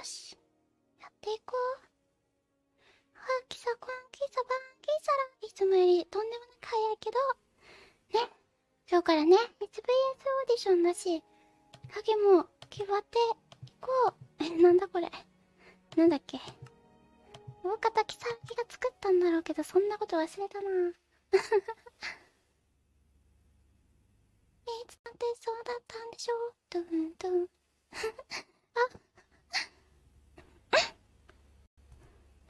よしやっていこうはあキサコンキサバンキサラいつもよりとんでもなく早いけどね今日からね HVS オーディションだし影も決まっていこうえなんだこれなんだっけ大方キサラキが作ったんだろうけどそんなこと忘れたな えいつなんてそうだったんでしょうドゥンドゥン あ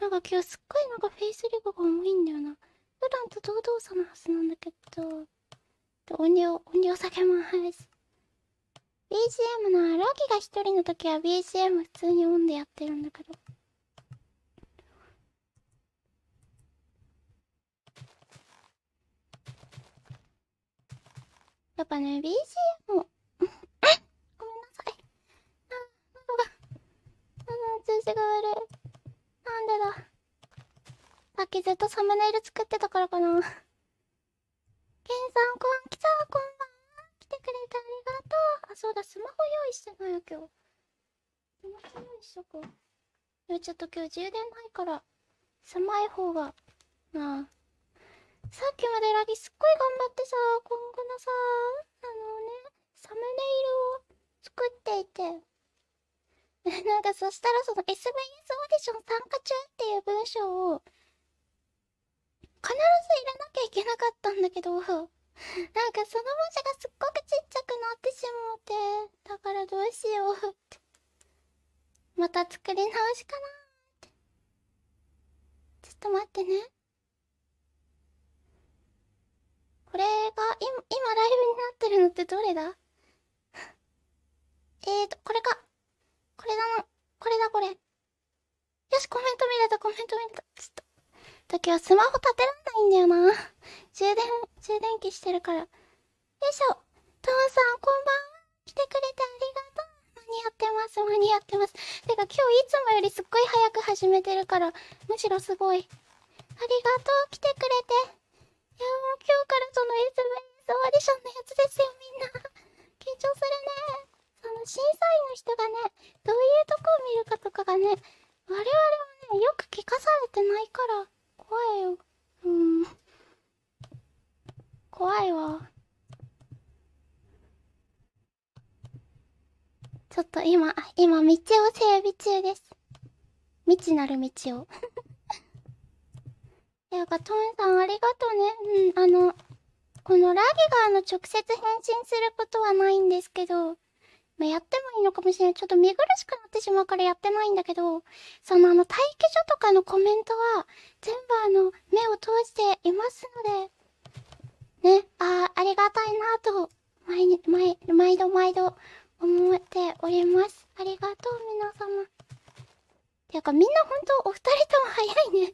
なんか今日すっごいなんかフェイスリグが重いんだよな。普段と同々さのはずなんだけど。で音量、音量下げます。BGM のラギが一人の時は BGM 普通にオンでやってるんだけど。やっぱね、BGM を、ごめんなさい。あ、喉が、喉の調子が悪い。なんでださっきずっとサムネイル作ってたからかなケンさんこん来たんこんばんは来てくれてありがとうあそうだスマホ用意してないよ今日スマホ用意しとこういやちょっと今日充電ないから狭い方がなあさっきまでラギすっごい頑張ってさ今後のさあのねサムネイルを作っていて なんかそしたらその SBS オーディション参加中っていう文章を必ず入れなきゃいけなかったんだけど、なんかその文字がすっごくちっちゃくなってしもうて、だからどうしようって。また作り直しかなって。ちょっと待ってね。これが今、今ライブになってるのってどれだえーと、これか。これだな。これだ、これ。よし、コメント見れた、コメント見れた。ちょっと。時はスマホ立てらんないんだよな。充電、充電器してるから。よいしょ。トムさん、こんばんは。来てくれてありがとう。間に合ってます、間に合ってます。てか、今日いつもよりすっごい早く始めてるから、むしろすごい。ありがとう、来てくれて。いや、もう今日からその SMS オーディションのやつですよ、みんな。緊張するね。の審査員の人がねどういうとこを見るかとかがね我々もねよく聞かされてないから怖いようん怖いわちょっと今今道を整備中です未知なる道を いやかトンさんありがとうねうんあのこのラギガーの直接返信することはないんですけどまあ、やってもいいのかもしれない。ちょっと見苦しくなってしまうからやってないんだけど、そのあの待機所とかのコメントは、全部あの、目を通していますので、ね、ああ、ありがたいなと、毎日、毎、毎度毎度思っております。ありがとう、皆様。ていうか、みんな本当お二人とも早いね。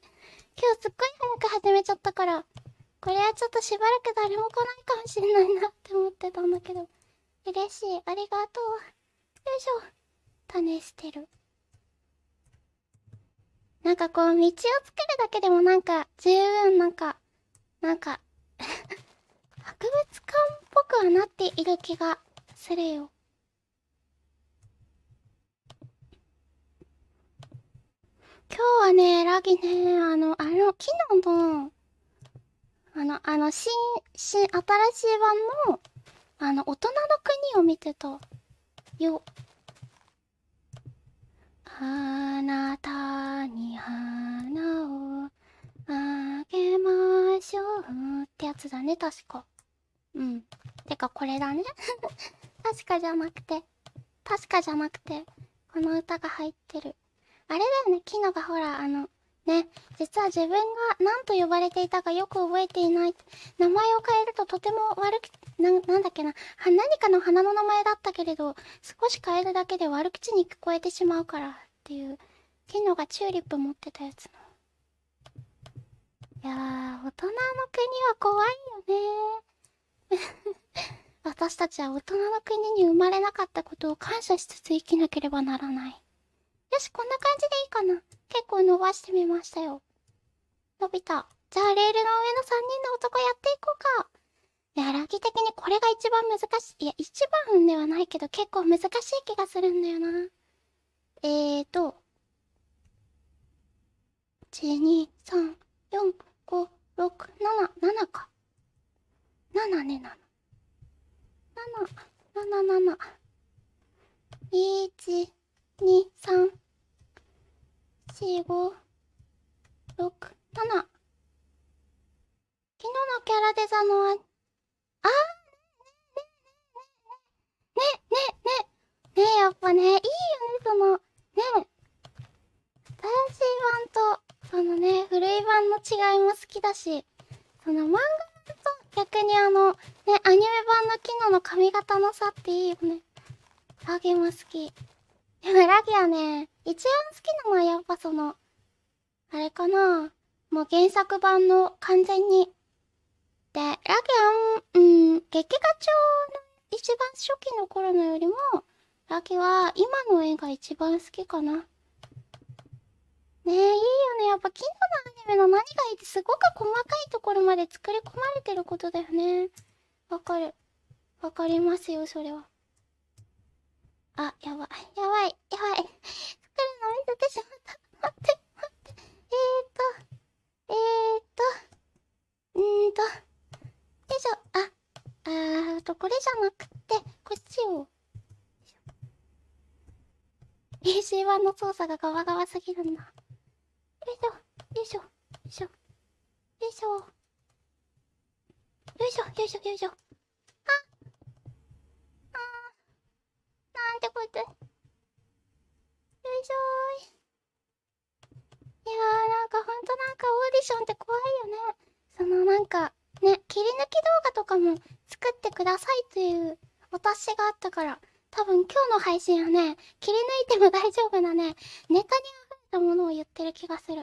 今日すっごい早く始めちゃったから、これはちょっとしばらく誰も来ないかもしれないなって思ってたんだけど。嬉しいありがとうよいしょ種捨てるなんかこう道を作るだけでもなんか十分なんかなんか 博物館っぽくはなっている気がするよ今日はねラギねあのあの昨日のあのあの新新新しい版のあの大人の国を見てたよあなたに花をあげましょうってやつだね確かうんてかこれだね 確かじゃなくて確かじゃなくてこの歌が入ってるあれだよねキノがほらあのね実は自分が何と呼ばれていたかよく覚えていない名前を変えるととても悪な、なんだっけな、は、何かの花の名前だったけれど、少し変えるだけで悪口に聞こえてしまうからっていう、キノがチューリップ持ってたやつの。いやー、大人の国は怖いよね 私たちは大人の国に生まれなかったことを感謝しつつ生きなければならない。よし、こんな感じでいいかな。結構伸ばしてみましたよ。伸びた。じゃあ、レールの上の3人の男やっていこうか。や、らギ的にこれが一番難しい。いや、一番ではないけど、結構難しい気がするんだよな。えーと、1、2、3、4、5、6、7、7か。7ね、7。7、7、7。1、2、3、4、5、6、7。昨日のキャラデザのあねねねねやっぱね、いいよね、その、ね新しい版と、そのね、古い版の違いも好きだし、その漫画と逆にあの、ね、アニメ版の機能の髪型の差っていいよね。ラギも好き。でもラギはね、一番好きなのはやっぱその、あれかなもう原作版の完全にで、ラギャン、うん、劇画調の一番初期の頃のよりも、ラギは今の絵が一番好きかな。ねえ、いいよね。やっぱ昨日のアニメの何がいいってすごく細かいところまで作り込まれてることだよね。わかる。わかりますよ、それは。あ、やばい。やばい。やばい。作るの見せてしまった。待って、待って。えーっと、えーっと、んーと。でしょ、あ、あと、これじゃなくて、こっちを。AC1 の操作がガワガワすぎるんだ。よいしょ、よいしょ、よいしょ。よいしょ、よいしょ、よいしょ。ああなんてこいつ。よいしょーい。いやーなんかほんとなんかオーディションって怖いよね。そのなんか、ね、切り抜き動画とかも作ってくださいというお達しがあったから、多分今日の配信はね、切り抜いても大丈夫なね、ネタに溢れたものを言ってる気がする。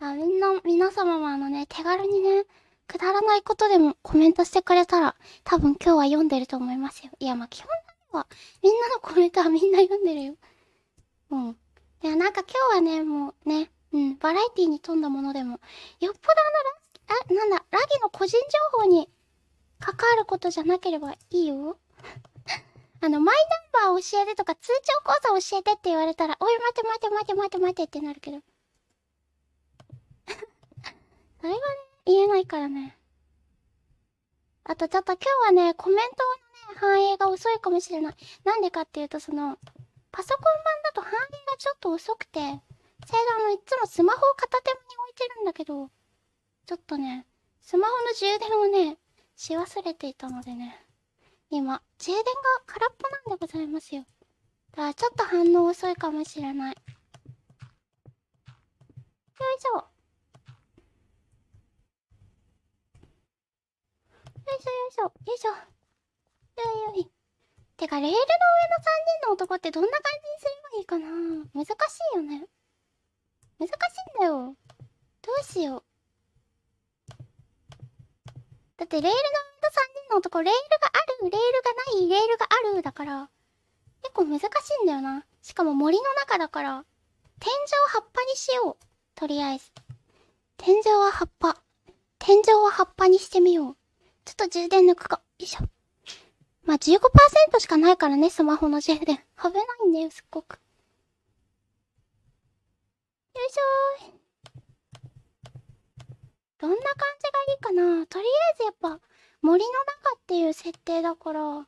あみんな、皆様もあのね、手軽にね、くだらないことでもコメントしてくれたら、多分今日は読んでると思いますよ。いや、ま基本的には、みんなのコメントはみんな読んでるよ。うん。いや、なんか今日はね、もうね、うん、バラエティに富んだものでも、よっぽどあのラあ、なんだ、ラギの個人情報に関わることじゃなければいいよ。あの、マイナンバー教えてとか通帳口座教えてって言われたら、おい、待て待て待て待て待てってなるけど。それはね、言えないからね。あとちょっと今日はね、コメントのね、反映が遅いかもしれない。なんでかっていうと、その、パソコン版だと反映がちょっと遅くて、それがあの、いつもスマホを片手に置いてるんだけど、ちょっとね、スマホの充電をね、し忘れていたのでね、今、充電が空っぽなんでございますよ。だからちょっと反応遅いかもしれない。よいしょ。よいしょよいしょ。よいしょ。よいよい。てか、レールの上の3人の男ってどんな感じにすればいいかな難しいよね。難しいんだよ。どうしよう。だってレールの上と3人のとこレールがある、レールがない、レールがあるだから、結構難しいんだよな。しかも森の中だから、天井葉っぱにしよう。とりあえず。天井は葉っぱ。天井は葉っぱにしてみよう。ちょっと充電抜くか。よいしょ。まあ、15%しかないからね、スマホの充電。危ないんだよ、すっごく。よいしょー。どんな感じがいいかなとりあえずやっぱ森の中っていう設定だからあ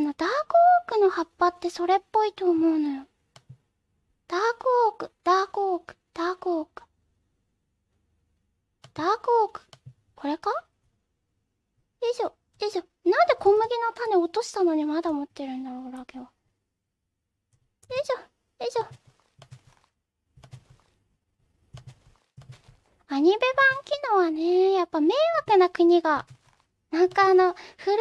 のダークオークの葉っぱってそれっぽいと思うのよダークオークダークオークダークオークダークオークこれかよいしょよいしょなんで小麦の種落としたのにまだ持ってるんだろうラゲはよいしょよいしょアニメ版機能はね、やっぱ迷惑な国が、なんかあの、古い、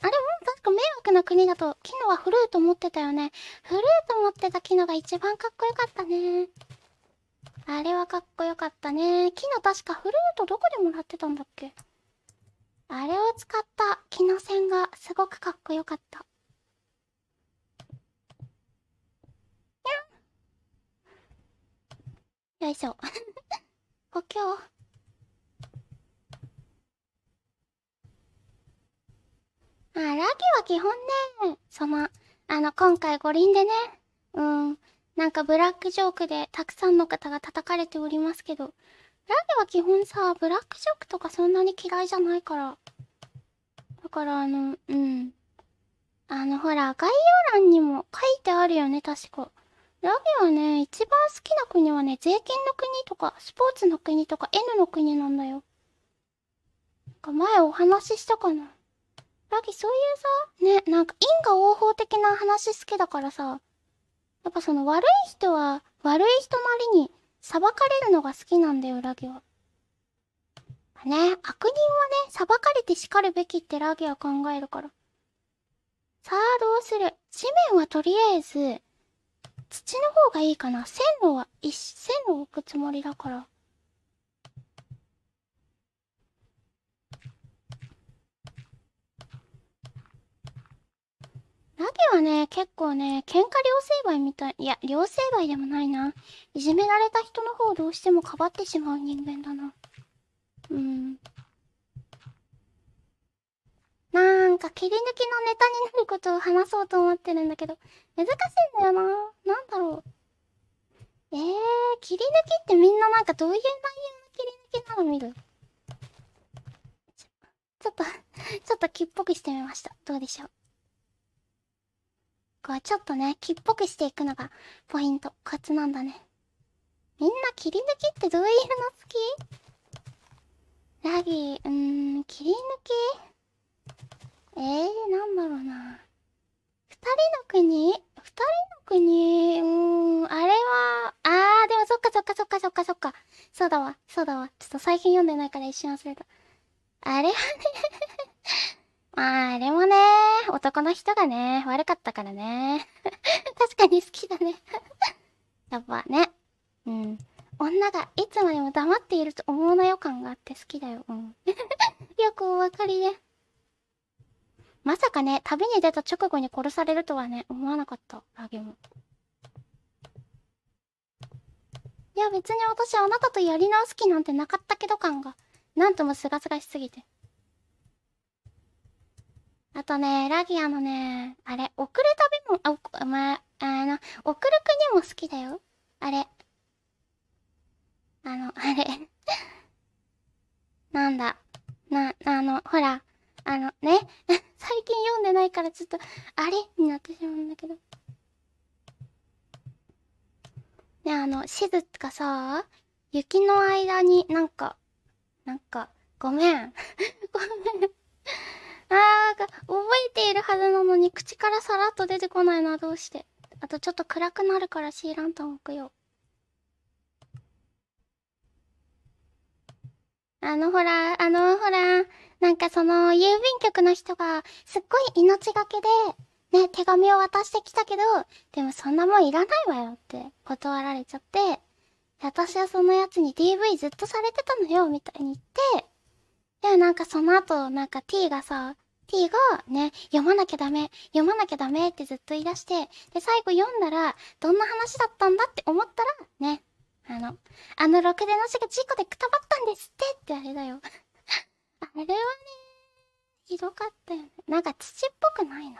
あれも確か迷惑な国だと、機能は古いと思ってたよね。古いと思ってた機能が一番かっこよかったね。あれはかっこよかったね。機能確かフルートどこでもらってたんだっけあれを使った機能戦がすごくかっこよかった。よいしょ。故郷あ、ラギは基本ね、その、あの、今回五輪でね、うん、なんかブラックジョークでたくさんの方が叩かれておりますけど、ラギは基本さ、ブラックジョークとかそんなに嫌いじゃないから。だからあの、うん。あの、ほら、概要欄にも書いてあるよね、確か。ラビはね、一番好きな国はね、税金の国とか、スポーツの国とか、N の国なんだよ。なんか前お話ししたかな。ラギ、そういうさ、ね、なんか因果応報的な話好きだからさ、やっぱその悪い人は、悪い人なりに裁かれるのが好きなんだよ、ラギは。ね、悪人はね、裁かれて叱るべきってラギは考えるから。さあ、どうする紙面はとりあえず、土の方がいいかな。線路は、一線路を置くつもりだから。ラギはね、結構ね、喧嘩両成敗みたい、いや、両成敗でもないな。いじめられた人の方をどうしてもかばってしまう人間だな。うん。なんか切り抜きのネタになることを話そうと思ってるんだけど、難しいんだよな。なんだろう。えー、切り抜きってみんななんかどういう内容の切り抜きなの見るちょっと ちょっと木っぽくしてみました。どうでしょう。こう、ちょっとね、木っぽくしていくのがポイント、コツなんだね。みんな切り抜きってどういうの好きラギー、うーん、切り抜きえー、なんだろうな。人の国二人の国うーん、あれは、あー、でもそっかそっかそっかそっかそっか。そうだわ、そうだわ。ちょっと最近読んでないから一瞬忘れた。あれはね まあ、あれもね、男の人がね、悪かったからね。確かに好きだね やっぱね。うん。女がいつまでも黙っていると思うな予感があって好きだよ。うん。よくお分かりで、ね。まさかね、旅に出た直後に殺されるとはね、思わなかった、ラゲも。いや、別に私あなたとやり直す気なんてなかったけど感が、なんともすがすがしすぎて。あとね、ラギアのね、あれ、送る旅も、あ、お、まあ、あの、送る国も好きだよ。あれ。あの、あれ なんだ。な、あの、ほら、あのね、最近読んでないからちょっと、あれになってしまうんだけど。ね、あの、しずかさ、雪の間になんか、なんか、ごめん。ごめん。あー、覚えているはずなのに口からさらっと出てこないな、どうして。あとちょっと暗くなるからシーランタン置くよ。あの、ほら、あの、ほら、なんかその、郵便局の人が、すっごい命がけで、ね、手紙を渡してきたけど、でもそんなもんいらないわよって断られちゃって、私はそのやつに DV ずっとされてたのよ、みたいに言って、でもなんかその後、なんか T がさ、T がね、読まなきゃダメ、読まなきゃダメってずっと言い出して、で、最後読んだら、どんな話だったんだって思ったら、ね、あの、あのろくでなしが事故でくたばったんですってってあれだよあれはねひどかったよねなんか土っぽくないな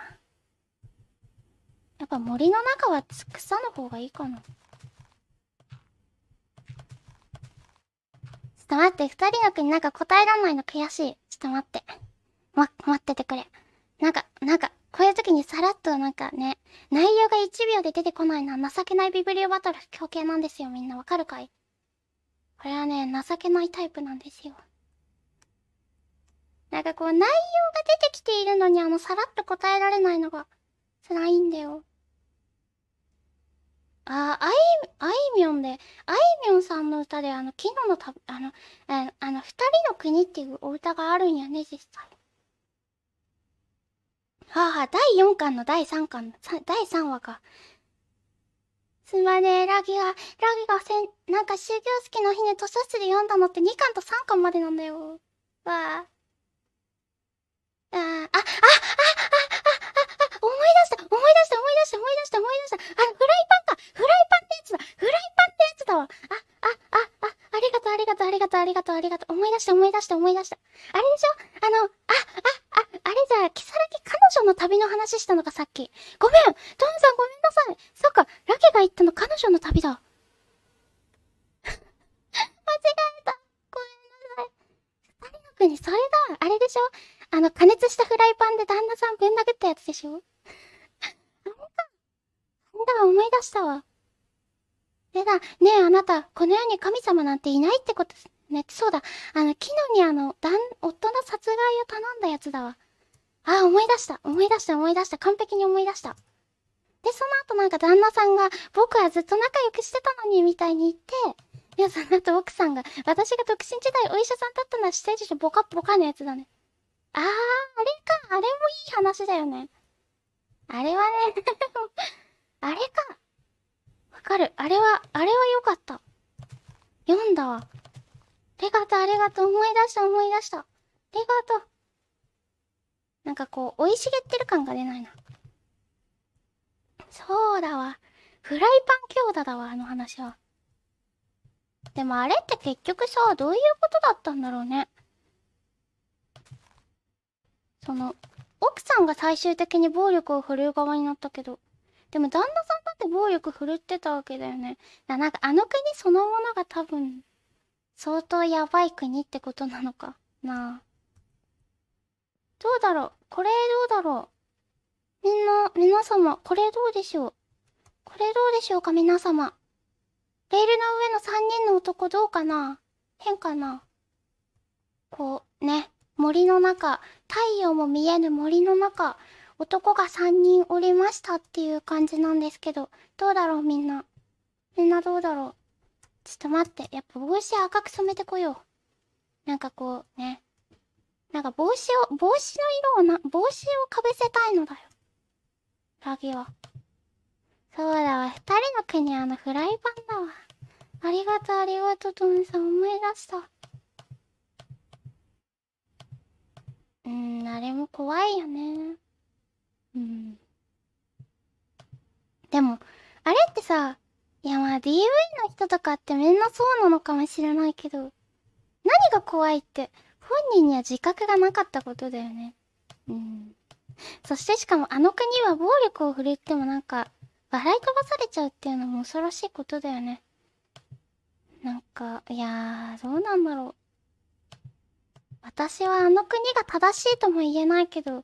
やっぱ森の中は草の方がいいかなちょっと待って2人の国なんか答えられないの悔しいちょっと待ってま待っててくれなんかなんかこういう時にさらっとなんかね内容が1秒で出てこないのは情けないビブリオバトル強犬なんですよみんなわかるかいこれはね情けないタイプなんですよなんかこう内容が出てきているのにあのさらっと答えられないのが辛いんだよ。あ、あい、あいみょんで、あいみょんさんの歌であの、昨日のた、あの、ああの、二人の国っていうお歌があるんやね、実際。はあ、はあ、第4巻の第3巻の、第3話か。すまねえ、ラギが、ラギがせん、なんか終業式の日に図書室で読んだのって2巻と3巻までなんだよ。わあ。ああ、あ、あ、あ、あ、あ、あ、思い出した、思い出した、思い出した、思い出した、思い出した。あの、フライパンか、フライパンってやつだ、フライパンってやつだわ。あ、あ、あ、あ、ありがとう、ありがとう、ありがとう、ありがとう、ありがとう。思い出した、思い出した、思い出した。あれでしょあの、あ、あ、あ、あれじゃあ、キサラキ彼女の旅の話したのか、さっき。ごめん、トムさんごめんなさい。そっか、ラケが言ったの彼女の旅だ。間違えた。ごめんなさい。二人の国、それだ。あれでしょあの、加熱したフライパンで旦那さんぶん殴ったやつでしょ あんか。あれだ、思い出したわ。でだ、ねえあなた、この世に神様なんていないってことね。そうだ、あの、昨日にあの、旦、夫の殺害を頼んだやつだわ。あ、思い出した、思い出した、思い出した、完璧に思い出した。で、その後なんか旦那さんが、僕はずっと仲良くしてたのに、みたいに言って、皆さん、あと奥さんが、私が独身時代お医者さんだったのはしてるでボカボカのやつだね。あー、あれか。あれもいい話だよね。あれはね あれか。わかる。あれは、あれは良かった。読んだわ。ありがとう、ありがとう。思い出した思い出した。ありがとう。なんかこう、生い茂ってる感が出ないな。そうだわ。フライパン強打だわ、あの話は。でもあれって結局さ、どういうことだったんだろうね。その奥さんが最終的に暴力を振るう側になったけどでも旦那さんだって暴力振るってたわけだよねなんかあの国そのものが多分相当やばい国ってことなのかなあどうだろうこれどうだろうみんな皆様これどうでしょうこれどうでしょうか皆様レールの上の3人の男どうかな変かなこうね森の中太陽も見えぬ森の中男が3人おりましたっていう感じなんですけどどうだろうみんなみんなどうだろうちょっと待ってやっぱ帽子赤く染めてこようなんかこうねなんか帽子を帽子の色をな帽子をかぶせたいのだよラギはそうだわ2人の国あのフライパンだわありがとうありがとうトムさん思い出したうんあれも怖いよねうんでもあれってさいやまあ DV の人とかってみんなそうなのかもしれないけど何が怖いって本人には自覚がなかったことだよねうんそしてしかもあの国は暴力を振るってもなんか笑い飛ばされちゃうっていうのも恐ろしいことだよねなんかいやーどうなんだろう私はあの国が正しいとも言えないけど、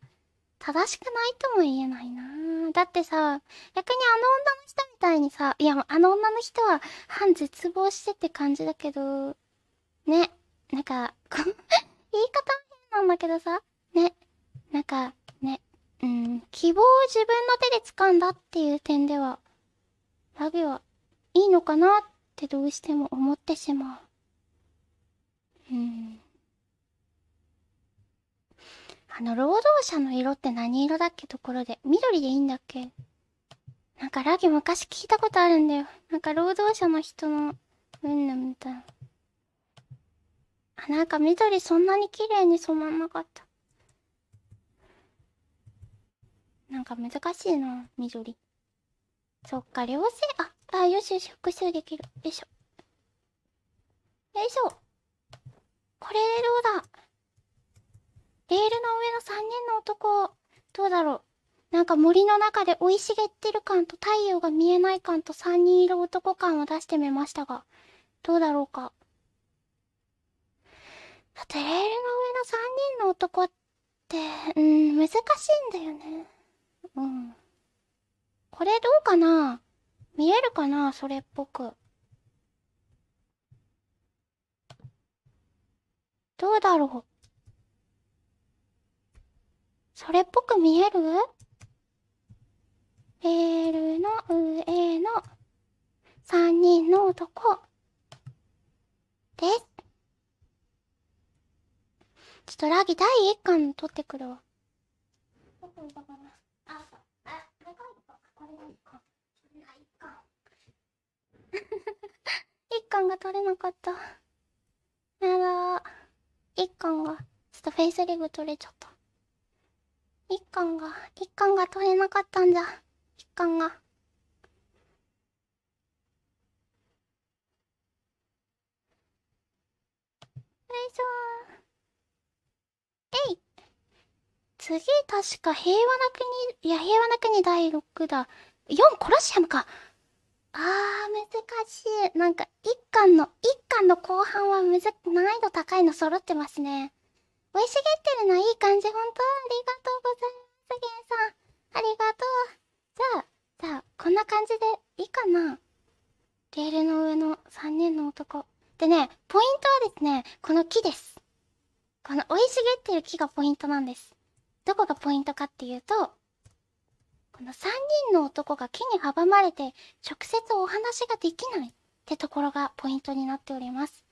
正しくないとも言えないなだってさ、逆にあの女の人みたいにさ、いや、あの女の人は反絶望してって感じだけど、ね、なんか、言い方変なんだけどさ、ね、なんか、ね、うん、希望を自分の手で掴んだっていう点では、ラビはいいのかなってどうしても思ってしまう。うん。あの、労働者の色って何色だっけところで、緑でいいんだっけなんかラギ昔聞いたことあるんだよ。なんか労働者の人の、うんぬみたいな。あ、なんか緑そんなに綺麗に染まんなかった。なんか難しいな、緑。そっか、両性、あ、あ、よしよし、復習できる。よいしょ。よいしょ。これでどうだレールの上の3人の男、どうだろう。なんか森の中で生い茂ってる感と太陽が見えない感と3人いる男感を出してみましたが、どうだろうか。だってレールの上の3人の男って、うん、難しいんだよね。うん。これどうかな見えるかなそれっぽく。どうだろうそれっぽく見えるレールの上の三人の男です。ちょっとラギ第一巻取ってくるわ。一巻が取れなかった。やだ一巻が、ちょっとフェイスリグ取れちゃった。一巻が一巻が取れなかったんじゃ一巻が。よいしょえい次確か平和な国いや平和な国第6だ4コロシアムかあー難しいなんか一巻の一巻の後半はむず難易度高いの揃ってますね生い茂ってるのいい感じ、ほんとありがとうございます、ゲンさん。ありがとう。じゃあ、じゃあ、こんな感じでいいかな。レールの上の3人の男。でね、ポイントはですね、この木です。この生い茂ってる木がポイントなんです。どこがポイントかっていうと、この3人の男が木に阻まれて直接お話ができないってところがポイントになっております。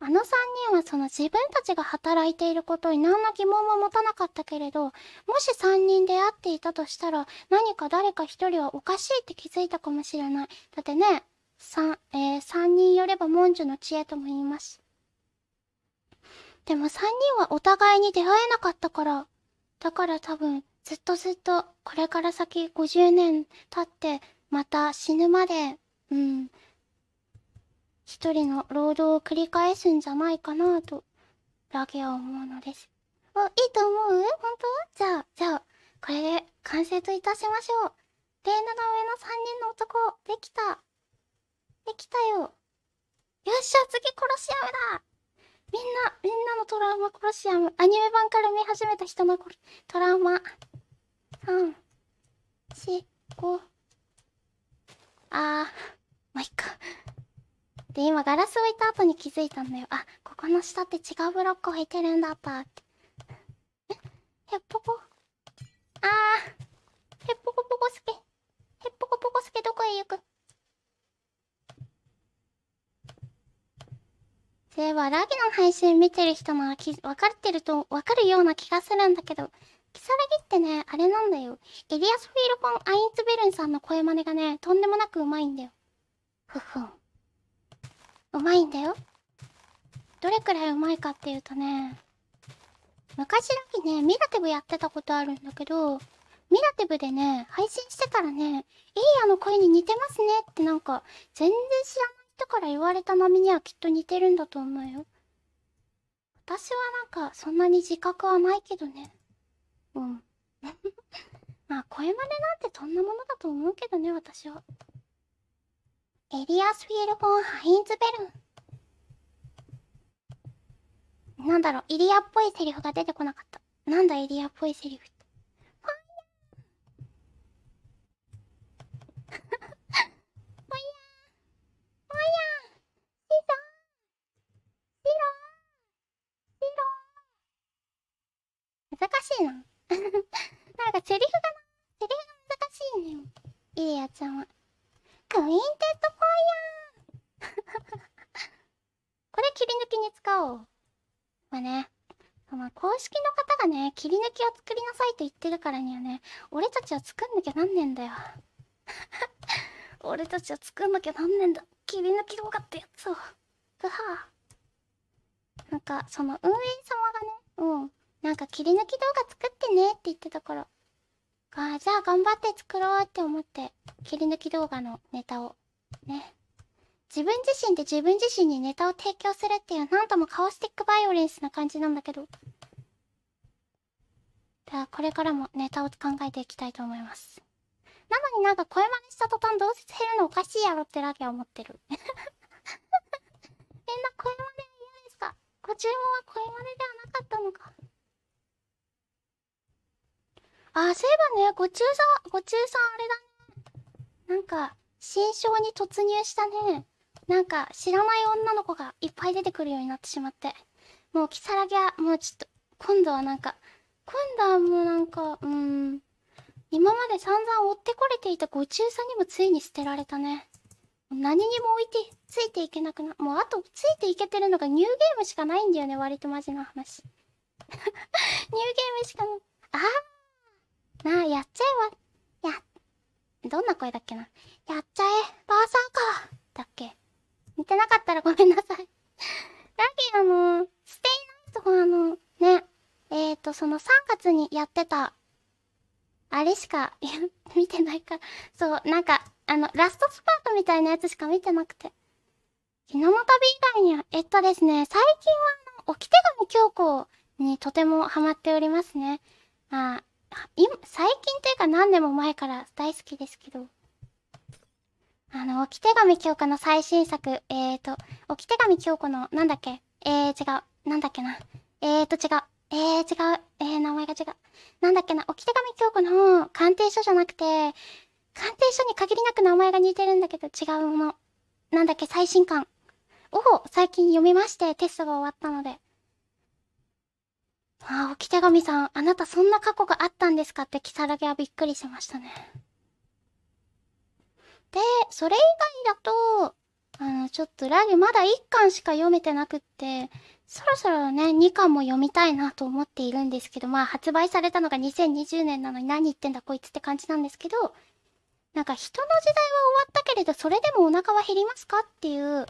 あの3人はその自分たちが働いていることに何の疑問も持たなかったけれどもし3人出会っていたとしたら何か誰か1人はおかしいって気づいたかもしれないだってね 3,、えー、3人よれば文殊の知恵とも言いますでも3人はお互いに出会えなかったからだから多分ずっとずっとこれから先50年経ってまた死ぬまでうん一人の労働を繰り返すんじゃないかなと、ラゲは思うのです。お、いいと思う本当じゃあ、じゃあ、これで完成といたしましょう。レーナの上の三人の男、できた。できたよ。よっしゃ、次コロシアムだみんな、みんなのトラウマコロシアム。アニメ版から見始めた人のトラウマ。3、4、5。あー、まあ、いっか。で今ガラス置いた後に気づいたんだよあここの下って違うブロック置いてるんだったってえへっぽこあーへっぽこぽこすけへっぽこぽこすけどこへ行くではラギの配信見てる人ならき分かってると分かるような気がするんだけどキサラギってねあれなんだよエリアスフィールフォン・アインツベルンさんの声真似がねとんでもなくうまいんだよふふんうまいんだよどれくらいうまいかっていうとね昔だけねミラティブやってたことあるんだけどミラティブでね配信してたらね「いいあの声に似てますね」ってなんか全然知らない人から言われた波にはきっと似てるんだと思うよ私はなんかそんなに自覚はないけどねうん まあ声真似なんてそんなものだと思うけどね私はエリアスフィルォン・ハインズベルン。なんだろう、イリアっぽいセリフが出てこなかった。なんだ、イリアっぽいセリフって。イやーイやーしろしろしろ難しいな。なんかセリフがな、セリフが難しいね。イリアちゃんは。クインテッドファイヤー これ切り抜きに使おう。まあね、まあ、公式の方がね、切り抜きを作りなさいと言ってるからにはね、俺たちは作んなきゃなんねえんだよ。俺たちは作んなきゃなんねえんだ。切り抜き動画ってやつを。ぐはなんか、その運営様がね、うん。なんか切り抜き動画作ってねって言ってたから、あ、じゃあ頑張って作ろうって思って、切り抜き動画のネタを、ね。自分自身で自分自身にネタを提供するっていう、なんともカオスティックバイオレンスな感じなんだけど。だゃあこれからもネタを考えていきたいと思います。なのになんか声真似した途端どうせ減るのおかしいやろってだけは思ってる。みんな声真似嫌ですかご注文は声真似ではなかったのか。あ、そういえばね、ご中さん、ご中さんあれだね。なんか、新章に突入したね。なんか、知らない女の子がいっぱい出てくるようになってしまって。もう、キサラギは、もうちょっと、今度はなんか、今度はもうなんか、うん。今まで散々追ってこれていたご中さんにもついに捨てられたね。何にも置いて、ついていけなくな、もうあとついていけてるのがニューゲームしかないんだよね、割とマジな話。ニューゲームしかない。あなあ、やっちゃえわ。や、どんな声だっけな。やっちゃえ、ばあさんか。だっけ。似てなかったらごめんなさい。ラギー、あの、ステイナイトあの、ね、えっ、ー、と、その3月にやってた、あれしか、見てないから。そう、なんか、あの、ラストスパートみたいなやつしか見てなくて。昨日の旅以外には、えっとですね、最近は、あの、置き手紙教皇にとてもハマっておりますね。まあ、あ今最近というか何年も前から大好きですけどあの置き手紙京子の最新作えっ、ー、と置き手紙京子のなんだっけえー、違うなんだっけなえーと違うえー、違うえー、名前が違うなんだっけな置き手紙京子の鑑定書じゃなくて鑑定書に限りなく名前が似てるんだけど違うものなんだっけ最新刊を最近読みましてテストが終わったのでああ、置手紙さん、あなたそんな過去があったんですかってキサラギはびっくりしましたね。で、それ以外だと、あの、ちょっとラギまだ1巻しか読めてなくって、そろそろね、2巻も読みたいなと思っているんですけど、まあ発売されたのが2020年なのに何言ってんだこいつって感じなんですけど、なんか人の時代は終わったけれど、それでもお腹は減りますかっていう、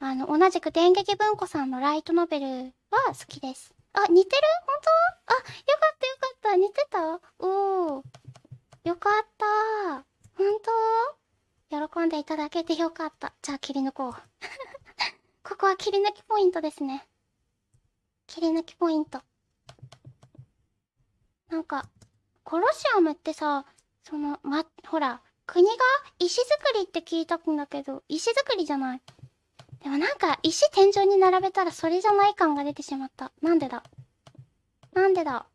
あの、同じく電撃文庫さんのライトノベルは好きです。あ、似てる本当あ、よかったよかった。似てたおー。よかった。本当喜んでいただけてよかった。じゃあ切り抜こう。ここは切り抜きポイントですね。切り抜きポイント。なんか、コロシアムってさ、その、ま、ほら、国が石造りって聞いたんだけど、石造りじゃない。でもなんか石天井に並べたらそれじゃない感が出てしまったなんでだなんでだ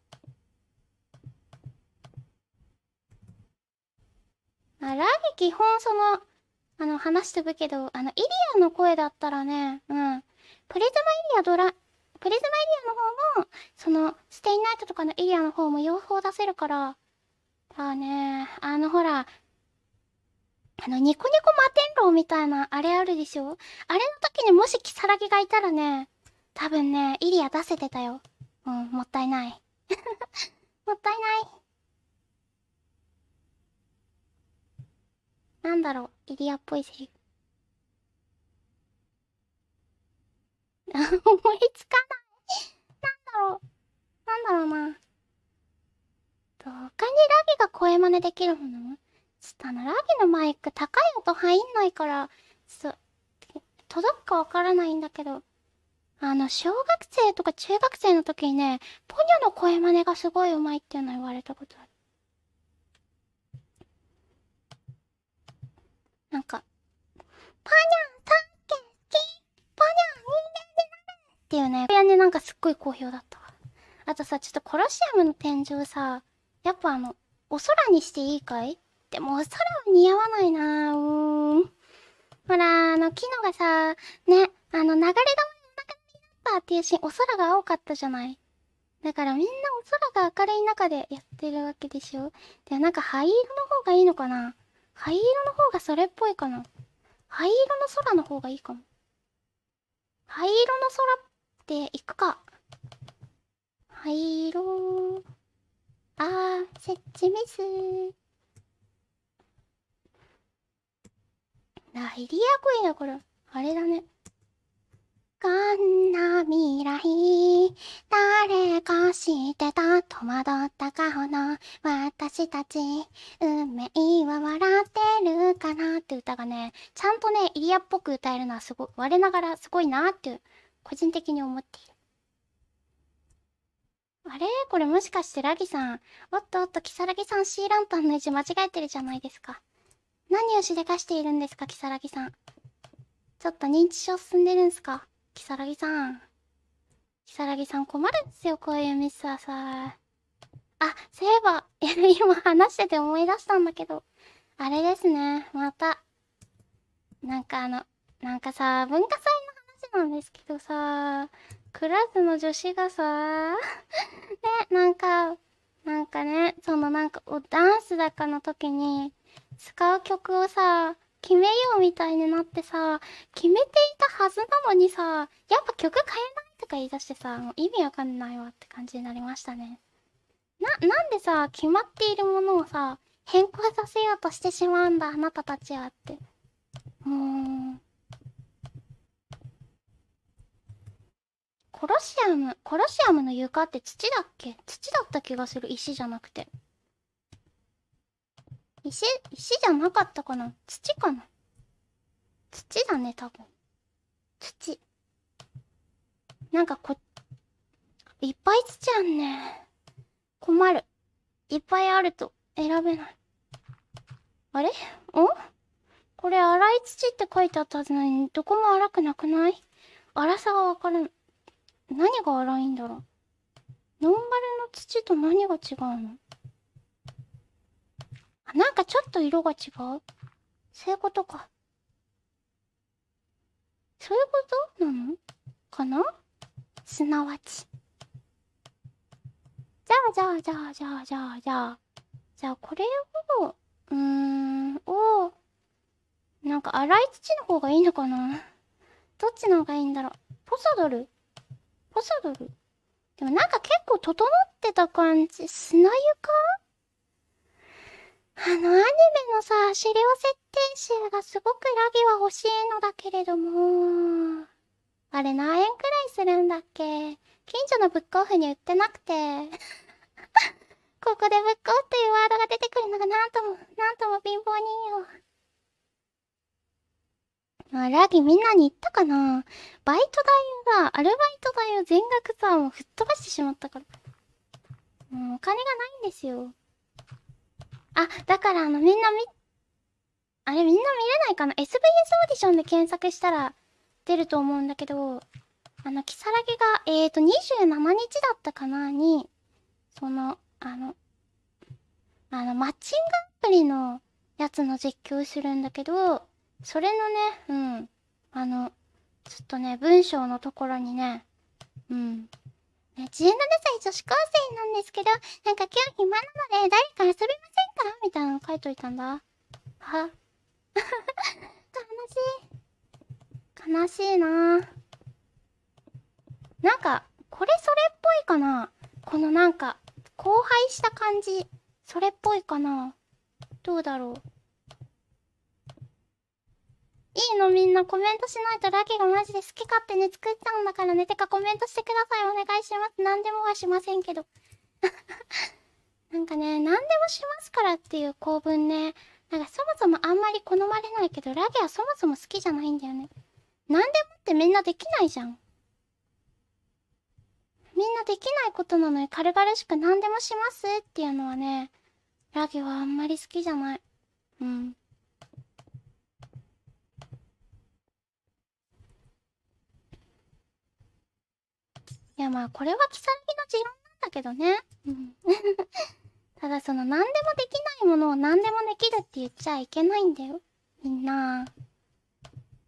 まあ、ラギ基本その、あの、話してるけど、あの、イリアの声だったらね、うん。プリズマイリアドラ、プリズマイリアの方も、その、ステイナイトとかのイリアの方も両方出せるから、ああね、あのほら、あの、ニコニコ摩天楼みたいな、あれあるでしょあれの時にもしキサラギがいたらね、多分ね、イリア出せてたよ。うん、もったいない。もったいない。なんだろう、イリアっぽいセリフ。思いつかない。なんだろう。なんだろうな。他にラビが声真似できるものちょっとあのラギのマイク高い音入んないからそ届くかわからないんだけどあの小学生とか中学生の時にねポニョの声真似がすごいうまいっていうのは言われたことあるなんか「ポニョ探検けきポニョ人間でなる」っていうねこれねなんかすっごい好評だったあとさちょっとコロシアムの天井さやっぱあのお空にしていいかいでもお空は似合わないなうーん。ほら、あの、昨日がさ、ね、あの、流れ玉の中になったっていうシーン、お空が青かったじゃない。だからみんなお空が明るい中でやってるわけでしょ。でもなんか灰色の方がいいのかな灰色の方がそれっぽいかな灰色の空の方がいいかも。灰色の空って行くか。灰色。あー、設置ミス。ライディア恋だこれ。あれだね。こんな未来、誰か知ってた、戸惑った顔の私たち、運命は笑ってるかなって歌がね、ちゃんとね、イリアっぽく歌えるのはすごい、我ながらすごいなって、個人的に思っている。あれこれもしかしてラギさん。おっとおっと、キサラギさん C ランタンの位置間違えてるじゃないですか。何をしでかしているんですか、ラギさん。ちょっと認知症進んでるんすか、ラギさん。ラギさん困るんですよ、こういうミスはさ。あ、そういえば、今話してて思い出したんだけど、あれですね、また。なんかあの、なんかさ、文化祭の話なんですけどさ、クラスの女子がさ、ね、なんか、なんかね、そのなんか、ダンスだかの時に、使う曲をさ、決めようみたいになってさ、決めていたはずなのにさ、やっぱ曲変えないとか言い出してさ、もう意味わかんないわって感じになりましたね。な、なんでさ、決まっているものをさ、変更させようとしてしまうんだ、あなたたちはって。うん。コロシアム、コロシアムの床って土だっけ土だった気がする、石じゃなくて。石、石じゃなかったかな土かな土だね、多分。土。なんかこ、いっぱい土あんね。困る。いっぱいあると選べない。あれんこれ、荒い土って書いてあったはずなのに、どこも荒くなくない荒さがわからん。何が荒いんだろう。ノンバルの土と何が違うのあ、なんかちょっと色が違うそういうことか。そういうことなのかなすなわち。じゃあじゃあじゃあじゃあじゃあじゃあ。じゃあこれを、うーん、を、なんか粗い土の方がいいのかなどっちの方がいいんだろう。ポサドルポサドルでもなんか結構整ってた感じ。砂床あのアニメのさ、資料設定集がすごくラギは欲しいのだけれども、あれ何円くらいするんだっけ近所のブックオフに売ってなくて。ここでブックオっていうワードが出てくるのがなんとも、なんとも貧乏人よ。まあ、ラギみんなに言ったかなバイト代が、アルバイト代を全額さ、もう吹っ飛ばしてしまったから。もうお金がないんですよ。あ、だからあの、みんなみ、あれみんな見れないかな ?SBS オーディションで検索したら出ると思うんだけど、あの、キサラギが、えっ、ー、と、27日だったかなに、その、あの、あの、マッチングアプリのやつの実況するんだけど、それのね、うん、あの、ちょっとね、文章のところにね、うん、17歳女子高生なんですけど、なんか今日暇なので誰か遊びませんかみたいなの書いといたんだ。は悲 しい。悲しいななんか、これそれっぽいかなこのなんか、荒廃した感じ。それっぽいかなどうだろう。ーのみんなコメントしないとラギがマジで好き勝手に作ったんだからね。てかコメントしてください。お願いします。何でもはしませんけど。なんかね、何でもしますからっていう構文ね。なんかそもそもあんまり好まれないけど、ラギはそもそも好きじゃないんだよね。何でもってみんなできないじゃん。みんなできないことなのに軽々しく何でもしますっていうのはね、ラギはあんまり好きじゃない。うん。いやまあこれは如月の持論なんだけどね。うん ただその何でもできないものを何でもできるって言っちゃいけないんだよ。みんな。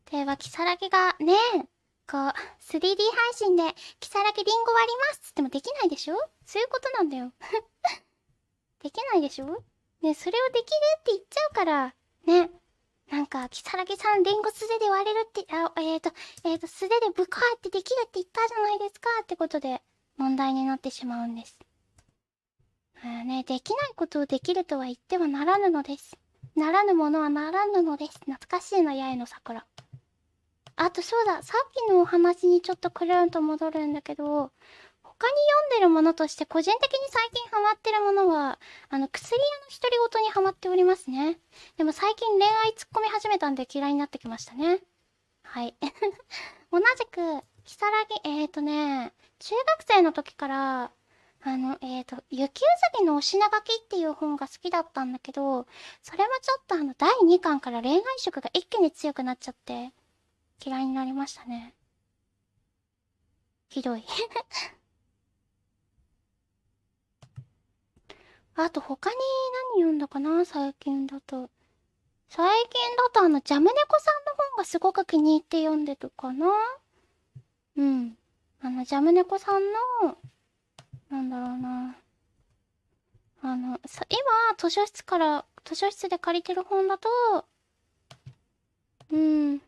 では、如月がね、こう、3D 配信で、如月りんご割りますっつってもできないでしょそういうことなんだよ。できないでしょね、それをできるって言っちゃうから、ね、なんか、如月さん、リンゴ素手で割れるって、あ、えっ、ー、と、えっ、ー、と、素手でブカーってできるって言ったじゃないですかってことで、問題になってしまうんです。あね、できないことをできるとは言ってはならぬのです。ならぬものはならぬのです。懐かしいな、八重の桜。あと、そうだ、さっきのお話にちょっとくるんと戻るんだけど、他に読んでるものとして個人的に最近ハマってるものは、あの、薬屋の独り言にハマっておりますね。でも最近恋愛突っ込み始めたんで嫌いになってきましたね。はい。同じく、キサラギ、えーとね、中学生の時から、あの、えーと、雪うさぎのお品書きっていう本が好きだったんだけど、それはちょっとあの、第2巻から恋愛色が一気に強くなっちゃって、嫌いになりましたね。ひどいあと他に何読んだかな最近だと。最近だとあの、ジャムネコさんの本がすごく気に入って読んでるかなうん。あの、ジャムネコさんの、なんだろうな。あの、さ、今、図書室から、図書室で借りてる本だと、うん。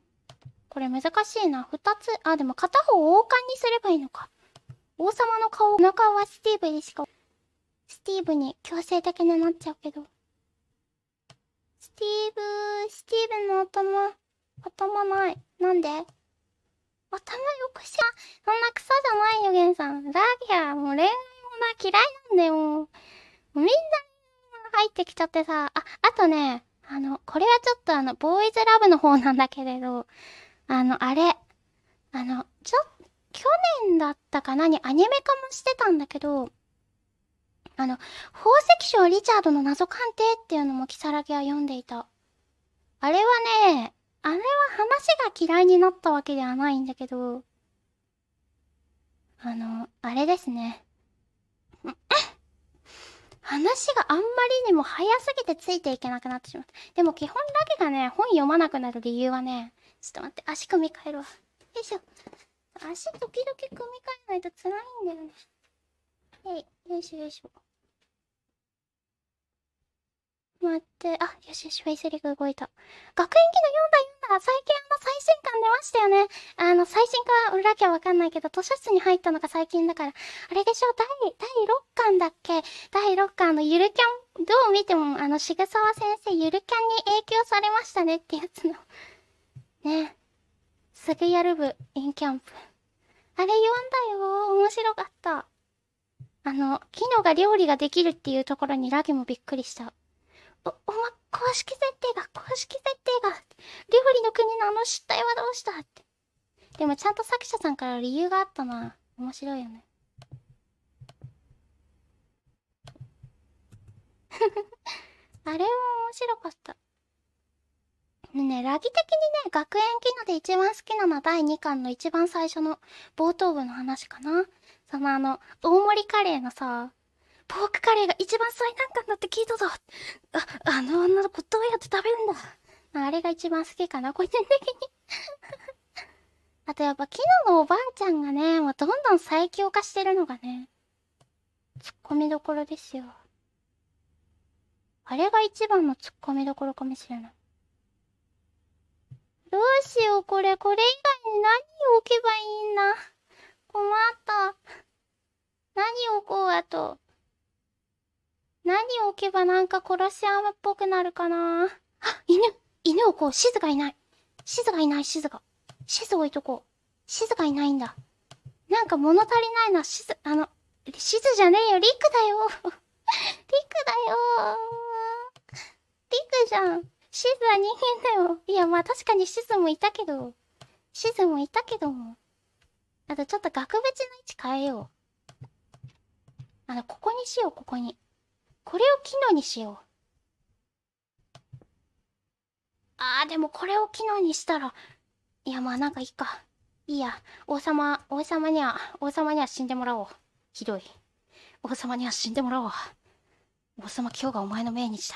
これ難しいな。二つ。あ、でも片方王冠にすればいいのか。王様の顔、お腹はスティーブでしかスティーブに強制的になっちゃうけどスティーブスティーブの頭頭ないなんで頭よくしゃそんな草じゃないよゲンさんラギアもう恋愛もな嫌いなんだよもうみんな入ってきちゃってさああとねあのこれはちょっとあのボーイズラブの方なんだけれどあのあれあのちょ去年だったかなにアニメ化もしてたんだけどあの、宝石商リチャードの謎鑑定っていうのもキサラギは読んでいた。あれはね、あれは話が嫌いになったわけではないんだけど、あの、あれですね。話があんまりにも早すぎてついていけなくなってしまった。でも基本だけがね、本読まなくなる理由はね、ちょっと待って、足組み替えるわ。よいしょ。足時々組み替えないと辛いんだよね。えい、よいしょよいしょ。待って、あ、よしよし、フェイスリグ動いた。学園記の4だ4だ最近あの最新刊出ましたよね。あの、最新刊、裏きゃわかんないけど、図書室に入ったのが最近だから、あれでしょ、第、第6巻だっけ第6巻のゆるキャン、どう見ても、あの、しぐさわ先生、ゆるキャンに影響されましたねってやつの。ねすぐやる部、インキャンプ。あれ読んだよ面白かった。あの、キノが料理ができるっていうところにラギもびっくりした。お、おま、公式設定が、公式設定が、料理の国のあの失態はどうしたって。でもちゃんと作者さんから理由があったな。面白いよね。あれも面白かった。ね、ラギ的にね、学園機能で一番好きなのは第2巻の一番最初の冒頭部の話かな。そのあの、大盛りカレーのさ、ポークカレーが一番最難関だって聞いたぞ。あ、あの女の子どうやって食べるんだ。あ、れが一番好きかな、個人的に あとやっぱ、昨日のおばあちゃんがね、もうどんどん最強化してるのがね、ツッコミどころですよ。あれが一番のツッコミどころかもしれない。どうしよう、これ。これ以外に何を置けばいいんだ。困った。何を置こう、あと。何を置けばなんか殺し山っぽくなるかなあ、犬犬をこう、静がいない。静がいない、静が。静置いとこう。静がいないんだ。なんか物足りないな、静、あの、静じゃねえよ、リクだよ。リクだよリクじゃん。シズは人間だよ。いや、まあ確かにシズもいたけど。シズもいたけども。あとちょっと額縁の位置変えよう。あの、ここにしよう、ここに。これを機能にしよう。あー、でもこれを機能にしたら、いや、まあなんかいいか。いいや、王様、王様には、王様には死んでもらおう。ひどい。王様には死んでもらおう。王様今日がお前の命日だ。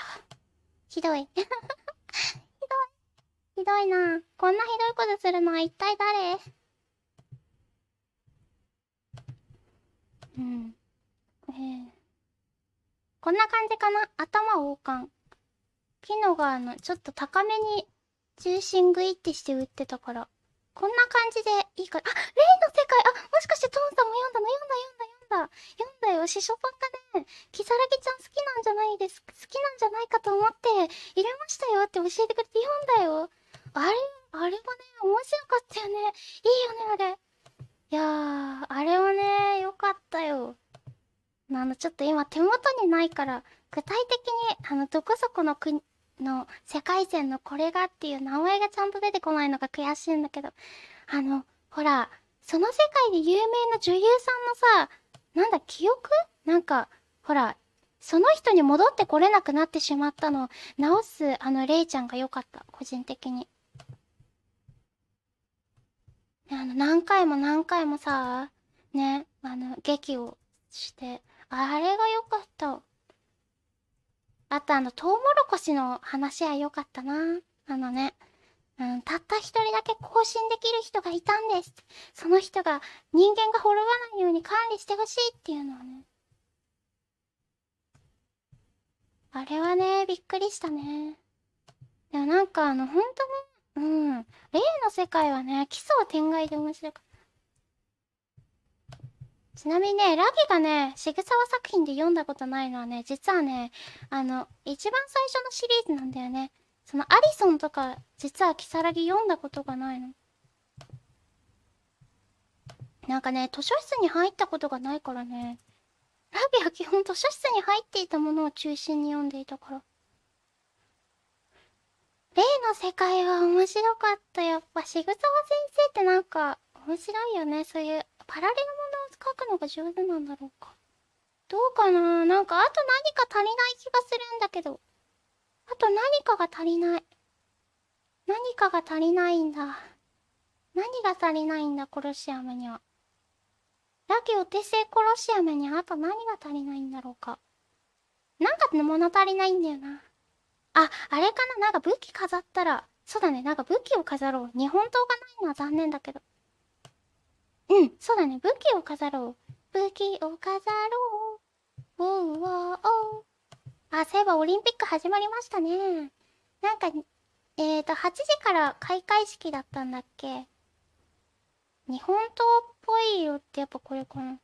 ひどい。ひどい。ひどいな。こんなひどいことするのは一体誰うん。えーこんな感じかな頭王冠。木のがあの、ちょっと高めに重心グイってして打ってたから。こんな感じでいいから。あ、レイの世界あ、もしかしてトーンさんも読んだの読んだ読んだ読んだ読んだよ。師匠ばっかね、キサラギちゃん好きなんじゃないです。好きなんじゃないかと思って、入れましたよって教えてくれて読んだよ。あれ、あれはね、面白かったよね。いいよね、あれ。いやー、あれはね、よかったよ。あの、ちょっと今手元にないから、具体的に、あの、どこそこの国、の世界線のこれがっていう名前がちゃんと出てこないのが悔しいんだけど、あの、ほら、その世界で有名な女優さんのさ、なんだ、記憶なんか、ほら、その人に戻ってこれなくなってしまったのを直す、あの、レイちゃんが良かった、個人的に。あの、何回も何回もさ、ね、あの、劇をして、あれが良かった。あとあの、トウモロコシの話は良かったな。あのね、うん、たった一人だけ更新できる人がいたんです。その人が人間が滅ばないように管理してほしいっていうのはね。あれはね、びっくりしたね。でもなんかあの、ほんとね、うん。例の世界はね、奇想天外で面白かっちなみにね、ラギがね、シグサワ作品で読んだことないのはね、実はね、あの、一番最初のシリーズなんだよね。そのアリソンとか、実はキサラギ読んだことがないの。なんかね、図書室に入ったことがないからね、ラビは基本図書室に入っていたものを中心に読んでいたから。例の世界は面白かった。やっぱ、シグサワ先生ってなんか、面白いよね。そういう、パラレル描くのが上手なんだろうかどうかななんかあと何か足りない気がするんだけどあと何かが足りない何かが足りないんだ何が足りないんだコロシアムにはラギオ手製コロシアムにあと何が足りないんだろうかなんか物足りないんだよなああれかななんか武器飾ったらそうだねなんか武器を飾ろう日本刀がないのは残念だけどうんそうだね武器を飾ろう武器を飾ろううォーーーあそういえばオリンピック始まりましたねなんかえっ、ー、と8時から開会式だったんだっけ日本刀っぽいよってやっぱこれかな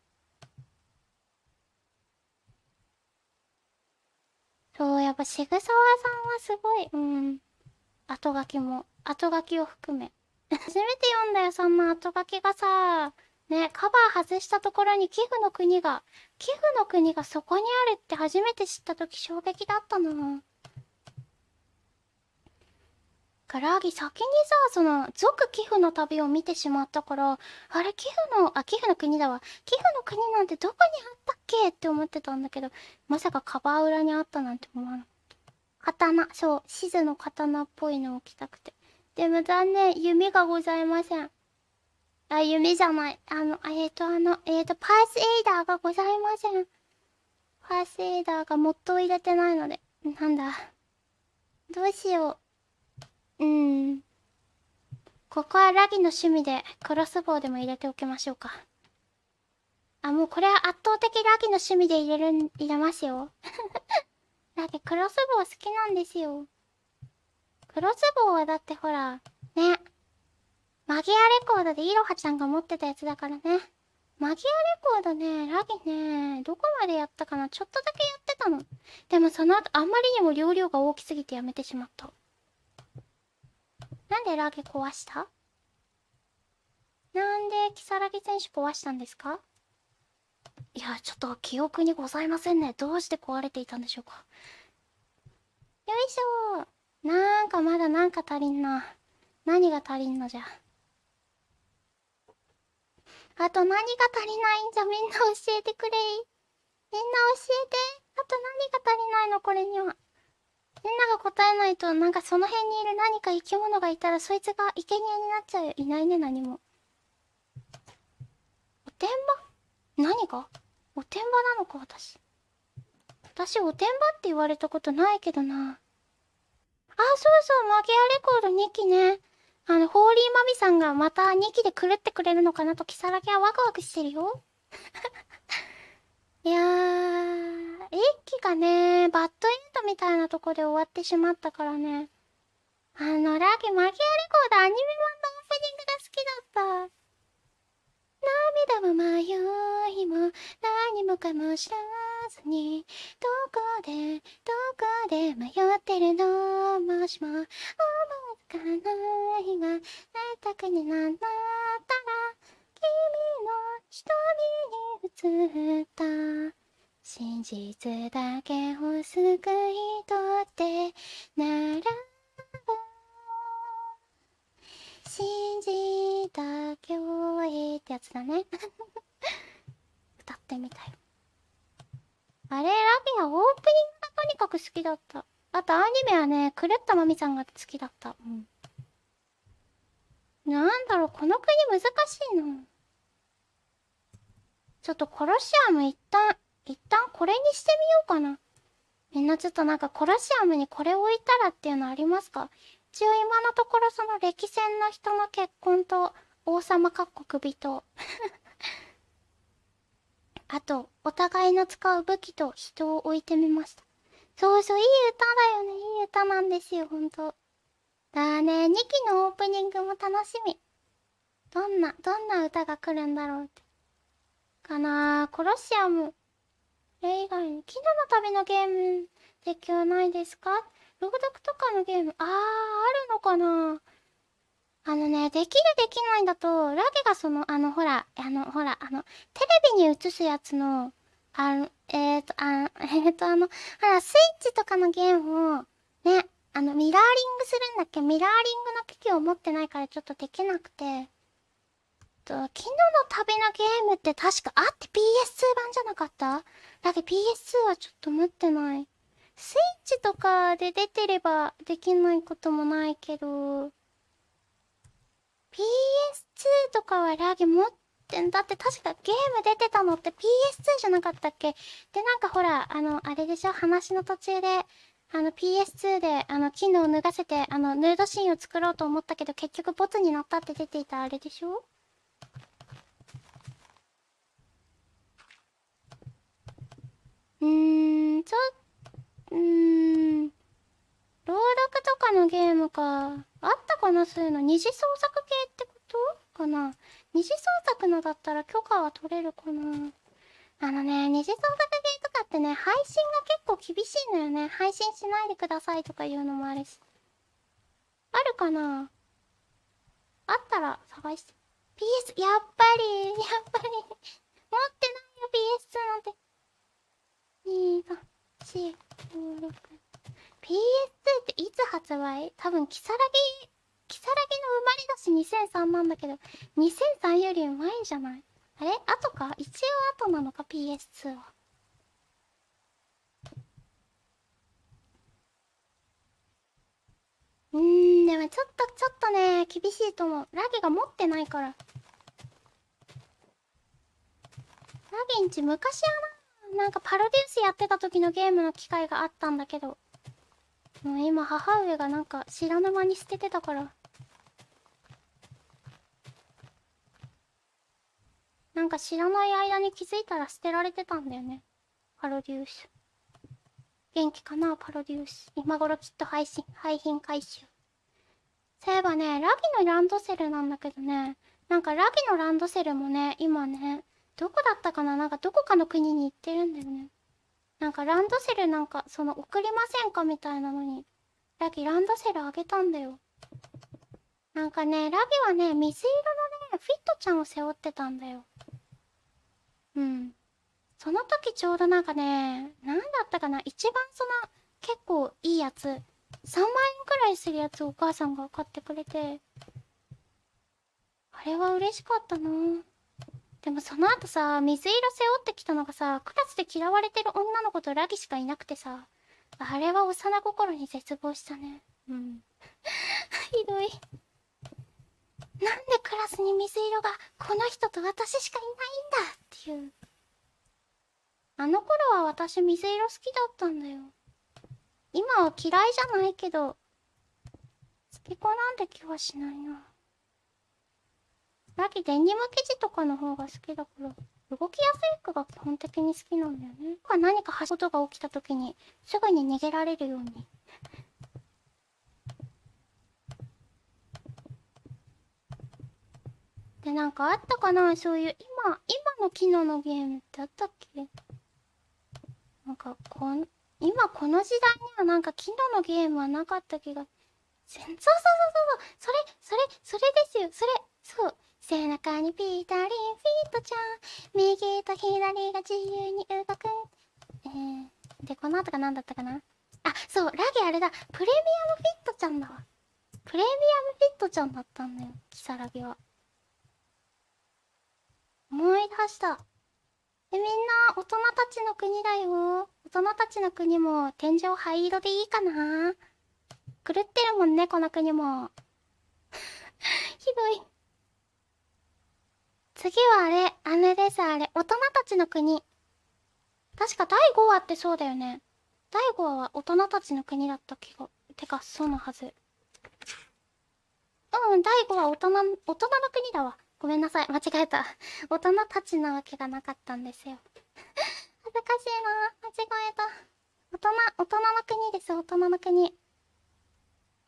そうやっぱ渋沢さんはすごいうん後書きも後書きを含め初めて読んだよそんな後書きがさねカバー外したところに寄付の国が寄付の国がそこにあるって初めて知った時衝撃だったな唐揚げ先にさその続寄付の旅を見てしまったからあれ寄付のあ寄付の国だわ寄付の国なんてどこにあったっけって思ってたんだけどまさかカバー裏にあったなんて思わなかった刀そうシズの刀っぽいのを着たくてでも残念、弓がございません。あ、弓じゃない。あの、えっ、ー、と、あの、えっ、ー、と、パースエイダーがございません。パースエイダーがモッドを入れてないので。なんだ。どうしよう。うーん。ここはラギの趣味でクロスボウでも入れておきましょうか。あ、もうこれは圧倒的ラギの趣味で入れる、入れますよ。ラギ、クロスボウ好きなんですよ。黒ズボンはだってほら、ね。マギアレコードでイロハちゃんが持ってたやつだからね。マギアレコードね、ラギね、どこまでやったかなちょっとだけやってたの。でもその後、あまりにも容量が大きすぎてやめてしまった。なんでラギ壊したなんで、キサラギ選手壊したんですかいや、ちょっと記憶にございませんね。どうして壊れていたんでしょうか。よいしょー。なんかまだなんか足りんな何が足りんのじゃあと何が足りないんじゃみんな教えてくれみんな教えてあと何が足りないのこれにはみんなが答えないとなんかその辺にいる何か生き物がいたらそいつが生贄になっちゃういないね何もおてんば何がおてんばなのか私私おてんばって言われたことないけどなあ、そうそう、マギアレコード2期ね。あの、ホーリーマミさんがまた2期で狂ってくれるのかなと、キサラギはワクワクしてるよ。いやー、1期がね、バッドエンドみたいなとこで終わってしまったからね。あの、ラギマギアレコードアニメ版のオープニングが好きだった。涙も迷いも何もかも知らずにどこでどこで迷ってるのもしも思いつかないが贅沢になったら君の瞳に映った真実だけを救い取ってならやつだね 歌ってみたい。あれラビアオープニングがとにかく好きだったあとアニメはね狂ったまみさんが好きだったうんなんだろうこの国難しいなちょっとコロシアム一旦一旦これにしてみようかなみんなちょっとなんかコロシアムにこれ置いたらっていうのありますか一応今のところその歴戦の人の結婚と王様かっこ首と あとお互いの使う武器と人を置いてみましたそうそういい歌だよねいい歌なんですよほんとだね2期のオープニングも楽しみどんなどんな歌が来るんだろうってかなコロシアムそれ以外に「昨日の旅のゲーム」で今ないですか朗読とかのゲームあーあるのかなあのね、できるできないんだと、ラゲがその、あの、ほら、あの、ほら、あの、テレビに映すやつの、あの、えっ、ー、と、あえっ、ー、と、あの、ほら、スイッチとかのゲームを、ね、あの、ミラーリングするんだっけミラーリングの機器を持ってないからちょっとできなくて。と、昨日の旅のゲームって確か、あって PS2 版じゃなかっただけ PS2 はちょっと持ってない。スイッチとかで出てればできないこともないけど。PS2 とかはラゲ持ってんだって確かゲーム出てたのって PS2 じゃなかったっけでなんかほらあのあれでしょ話の途中であの PS2 であの機能を脱がせてあのヌードシーンを作ろうと思ったけど結局ボツになったって出ていたあれでしょうーんちょうーん朗読とかのゲームか。あったかなそういうの。二次創作系ってことかな。二次創作のだったら許可は取れるかな。あのね、二次創作系とかってね、配信が結構厳しいのよね。配信しないでくださいとかいうのもあるし。あるかなあったら探して。PS、やっぱり、やっぱり持ってないよ、PS2 なんて。2、3、4、5、6。PS2 っていつ発売多分、キサラギ、キサラギの生まれだし2003なんだけど、2003よりうまいんじゃないあれ後か一応後なのか PS2 は。うーん、でもちょっとちょっとね、厳しいと思う。ラギが持ってないから。ラギんち昔はな、なんかパロディウスやってた時のゲームの機会があったんだけど、もう今母上がなんか知らぬ間に捨ててたからなんか知らない間に気づいたら捨てられてたんだよねパロデュース元気かなパロデュース今頃きっと配信廃品回収そういえばねラギのランドセルなんだけどねなんかラギのランドセルもね今ねどこだったかななんかどこかの国に行ってるんだよねなんかランドセルなんかその送りませんかみたいなのにラギランドセルあげたんだよなんかねラギはね水色のねフィットちゃんを背負ってたんだようんその時ちょうどなんかね何だったかな一番その結構いいやつ3万円くらいするやつをお母さんが買ってくれてあれは嬉しかったなでもその後さ水色背負ってきたのがさクラスで嫌われてる女の子とラギしかいなくてさあれは幼心に絶望したねうん ひどいなんでクラスに水色がこの人と私しかいないんだっていうあの頃は私水色好きだったんだよ今は嫌いじゃないけど好きなんで気はしないななきデニム生地とかの方が好きだから動きやすい服が基本的に好きなんだよね何かはことが起きた時にすぐに逃げられるようにでなんかあったかなそういう今今の機能のゲームってあったっけなんかこん今この時代にはなんか機能のゲームはなかった気がそうそうそうそうそれそれそれですよそれそう背中にぴったりフィットちゃん右と左が自由に動くえー、でこの後が何だったかなあそうラゲあれだプレミアムフィットちゃんだわプレミアムフィットちゃんだったんだよキサラギは思い出したでみんな大人たちの国だよ大人たちの国も天井灰色でいいかな狂ってるもんねこの国も ひどい次はあれ、あれです、あれ。大人たちの国。確か第5話ってそうだよね。第5話は大人たちの国だった気が。てか、そうのはず。うん、第5話大人、大人の国だわ。ごめんなさい、間違えた。大人たちなわけがなかったんですよ。恥ずかしいな間違えた。大人、大人の国です、大人の国。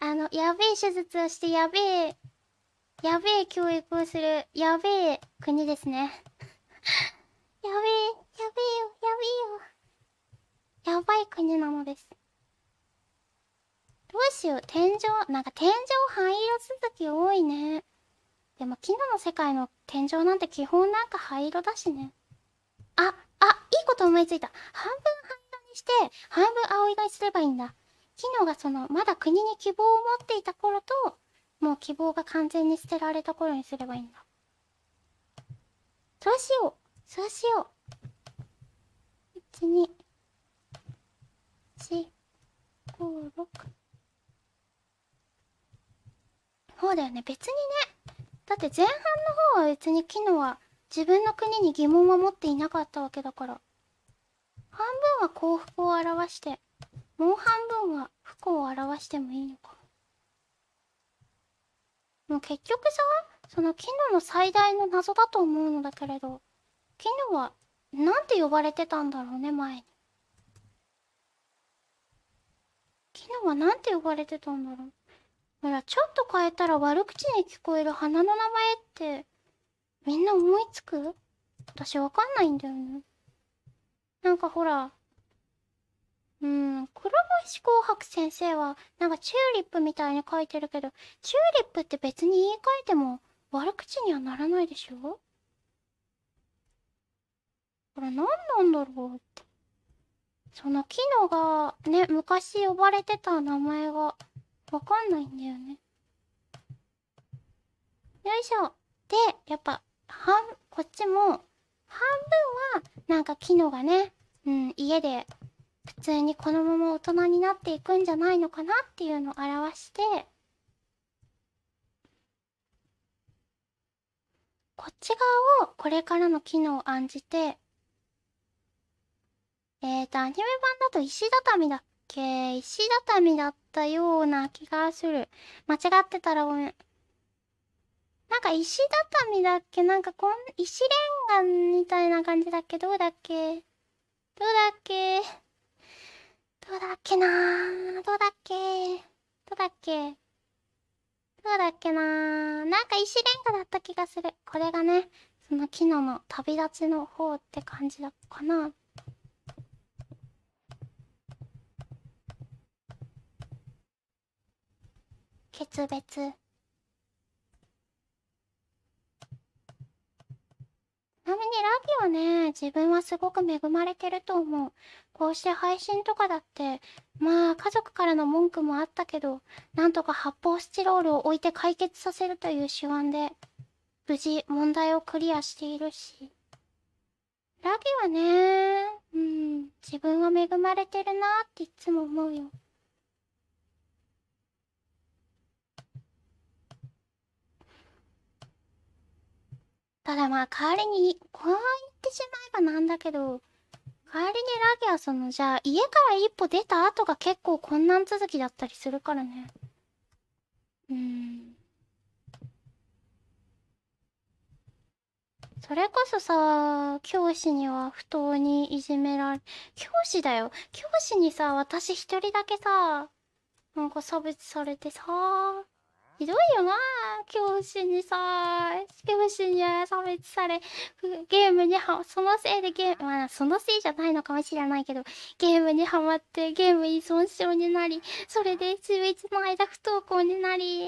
あの、やべえ手術をしてやべえやべえ教育をする、やべえ国ですね。やべえ、やべえよ、やべえよ。やばい国なのです。どうしよう、天井、なんか天井灰色続き多いね。でも、昨日の世界の天井なんて基本なんか灰色だしね。あ、あ、いいこと思いついた。半分灰色にして、半分青色にすればいいんだ。昨日がその、まだ国に希望を持っていた頃と、もう希望が完全に捨てられた頃にすればいいんだそうしようそうしよう1 2 4 5 6そうだよね別にねだって前半の方は別に昨日は自分の国に疑問は持っていなかったわけだから半分は幸福を表してもう半分は不幸を表してもいいのかもう結局さその絹の最大の謎だと思うのだけれど絹はなんて呼ばれてたんだろうね前に絹は何て呼ばれてたんだろうほらちょっと変えたら悪口に聞こえる花の名前ってみんな思いつく私わかんないんだよねなんかほらうん、黒星紅白先生はなんかチューリップみたいに書いてるけどチューリップって別に言い換えても悪口にはならないでしょこれ何なんだろうってその機能がね昔呼ばれてた名前がわかんないんだよねよいしょでやっぱ半こっちも半分はなんか機能がね、うん、家で普通にこのまま大人になっていくんじゃないのかなっていうのを表してこっち側をこれからの機能を案じてえーとアニメ版だと石畳だっけ石畳だったような気がする間違ってたらごめんなんか石畳だっけなんかこん石レンガみたいな感じだっけどうだっけどうだっけどうだっけなぁ。どうだっけどうだっけどうだっけなぁ。なんか石レンガだった気がする。これがね、その昨日の旅立ちの方って感じだかな。決別ちなみにラビはね自分はすごく恵まれてると思うこうして配信とかだってまあ家族からの文句もあったけどなんとか発泡スチロールを置いて解決させるという手腕で無事問題をクリアしているしラギはねうん自分は恵まれてるなっていつも思うよ。ただまあ代わりにこう言ってしまえばなんだけど帰りにラギアそのじゃあ家から一歩出た後が結構困難続きだったりするからねうんそれこそさ教師には不当にいじめられ教師だよ教師にさ私一人だけさなんか差別されてさひどいよな教師にさ教師に差別されゲームにはそのせいでゲームまあそのせいじゃないのかもしれないけどゲームにはまってゲーム依存症になりそれで中1の間不登校になりで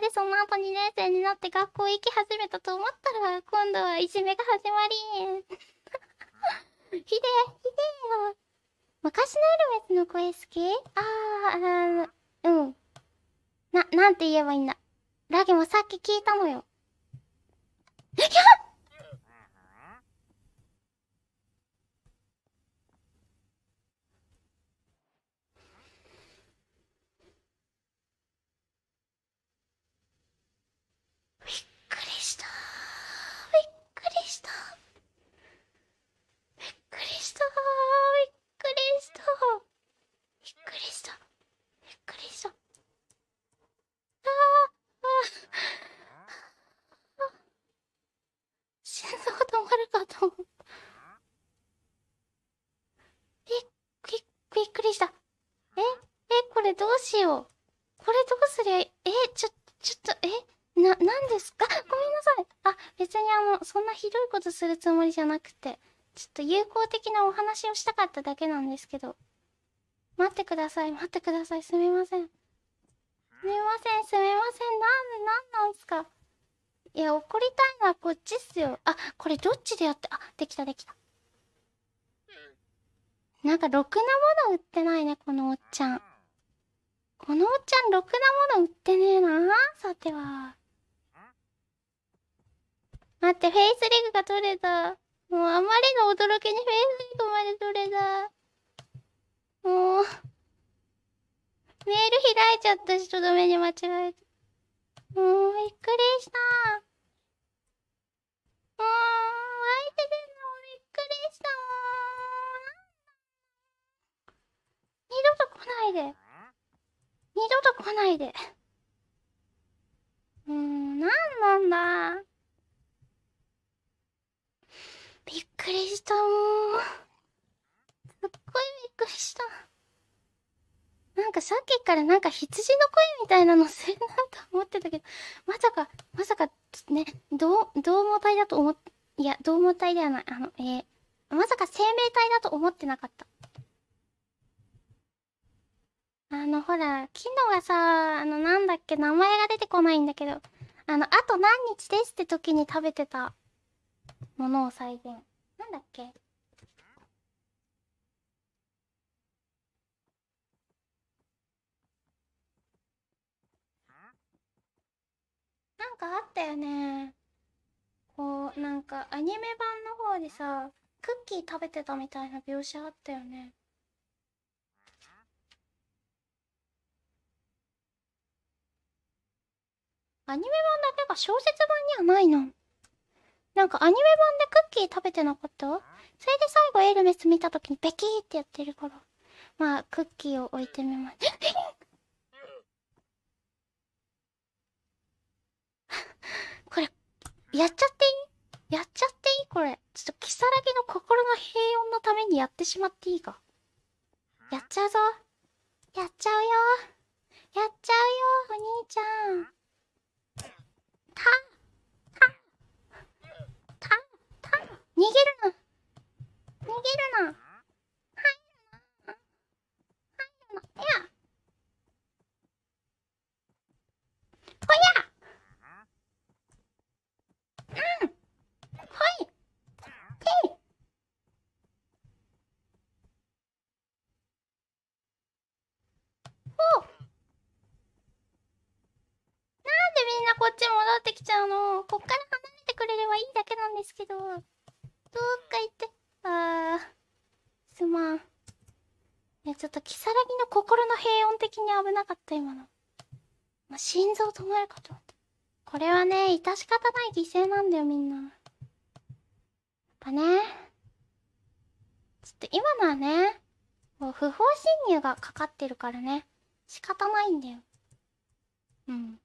でその後2年生になって学校行き始めたと思ったら今度はいじめが始まり ひでひでよ昔のエルメスの声好きああうんな、なんて言えばいいんだ。ラゲもさっき聞いたのよ。や っしよう。これどうすりゃいいえ、ちょ、ちょっと、えな、なんですかごめんなさい。あ、別にあの、そんなひどいことするつもりじゃなくて、ちょっと友好的なお話をしたかっただけなんですけど。待ってください、待ってください、すみません。すみません、すみません、なんで、なんなんすか。いや、怒りたいのはこっちっすよ。あ、これどっちでやって、あ、できたできた。なんかろくなもの売ってないね、このおっちゃん。このおっちゃんろくなもの売ってねえなさては待ってフェイスリグが取れたもうあまりの驚きにフェイスリグまで取れたもうメール開いちゃったしとどめに間違えたもうびっくりしたもう湧いてるのびっくりしたもう二度と来ないでと来ないで。もう、なんなんだ。びっくりしたもん。すっごいびっくりした。なんかさっきからなんか羊の声みたいなのするなと思ってたけど、まさか、まさか、ね、どう、どうも体だと思っ、いや、どうも体ではない、あの、えー、まさか生命体だと思ってなかった。あのほら昨日がさあのなんだっけ名前が出てこないんだけどあのあと何日ですって時に食べてたものを再現なんだっけなんかあったよねこうなんかアニメ版の方でさクッキー食べてたみたいな描写あったよねアニメ版だけが小説版にはないの。なんかアニメ版でクッキー食べてなかったそれで最後エルメス見た時にベキーってやってるから。まあ、クッキーを置いてみます。これ、やっちゃっていいやっちゃっていいこれ。ちょっと、ラギの心の平穏のためにやってしまっていいかやっちゃうぞ。やっちゃうよ。やっちゃうよ、お兄ちゃん。た、た、た、た、逃げるな。逃げるな。入るな。入るな。いや。ほやみんなこっち戻ってきちゃうのこっから離れてくれればいいだけなんですけどどっか行ってあーすまんいやちょっと如月の心の平穏的に危なかった今のま心臓止まるかと思ったこれはね致し方ない犠牲なんだよみんなやっぱねちょっと今のはねもう不法侵入がかかってるからね仕方ないんだようん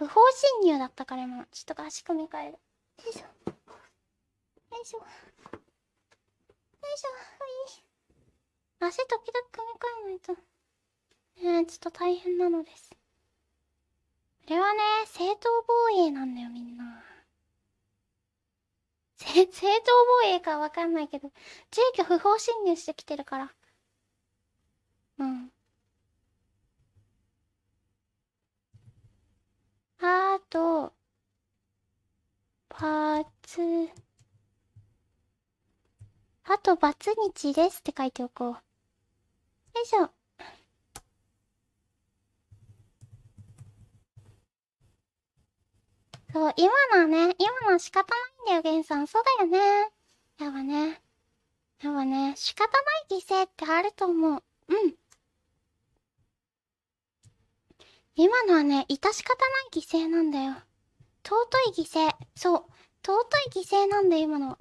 不法侵入だったから今ちょっと足組み替えるよいしょよいしょよいしょはい足時々組み替えないとえー、ちょっと大変なのですこれはね正当防衛なんだよみんな正当防衛かわかんないけど住居不法侵入してきてるからうんあと、パーツ、あと、バツにちですって書いておこう。よいしょ。そう、今のはね、今のは仕方ないんだよ、ゲンさん。そうだよね。やばね。やばね。仕方ない犠牲ってあると思う。うん。今のはね、致し方ない犠牲なんだよ。尊い犠牲。そう。尊い犠牲なんだ今の。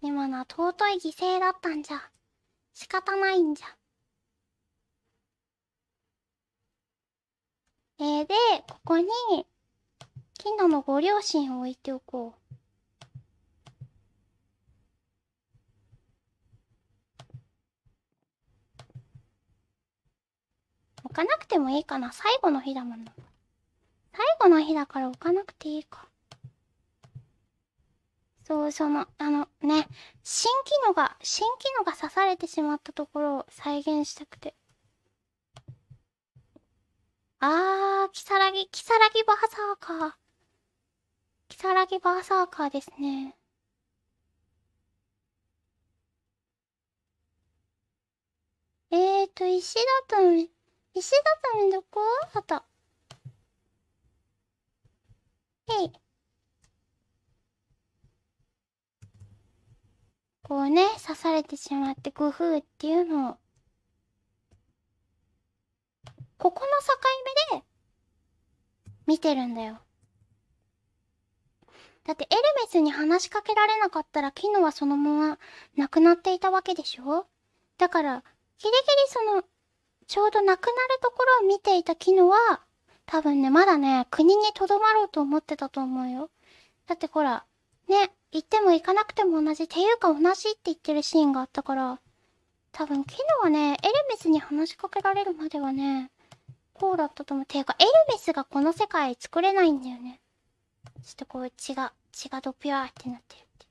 今のは尊い犠牲だったんじゃ。仕方ないんじゃ。えー、で、ここに、金ンのご両親を置いておこう。置かなくてもいいかな最後の日だもん最後の日だから置かなくていいかそうそのあのね新機能が新機能が刺されてしまったところを再現したくてあーキサラギキサラギバーサーカーキサラギバーサーカーですねえーと、石だと、石畳どこあたへいこうね刺されてしまって工夫っていうのをここの境目で見てるんだよだってエルメスに話しかけられなかったらキノはそのまま亡くなっていたわけでしょだからギリギリそのちょうど亡くなるところを見ていたキノは、多分ね、まだね、国に留まろうと思ってたと思うよ。だってほら、ね、行っても行かなくても同じ、っていうか同じって言ってるシーンがあったから、多分キノはね、エルメスに話しかけられるまではね、こうだったと思う。ていうか、エルメスがこの世界作れないんだよね。ちょっとこう血が、血がドピュアーってなってるって。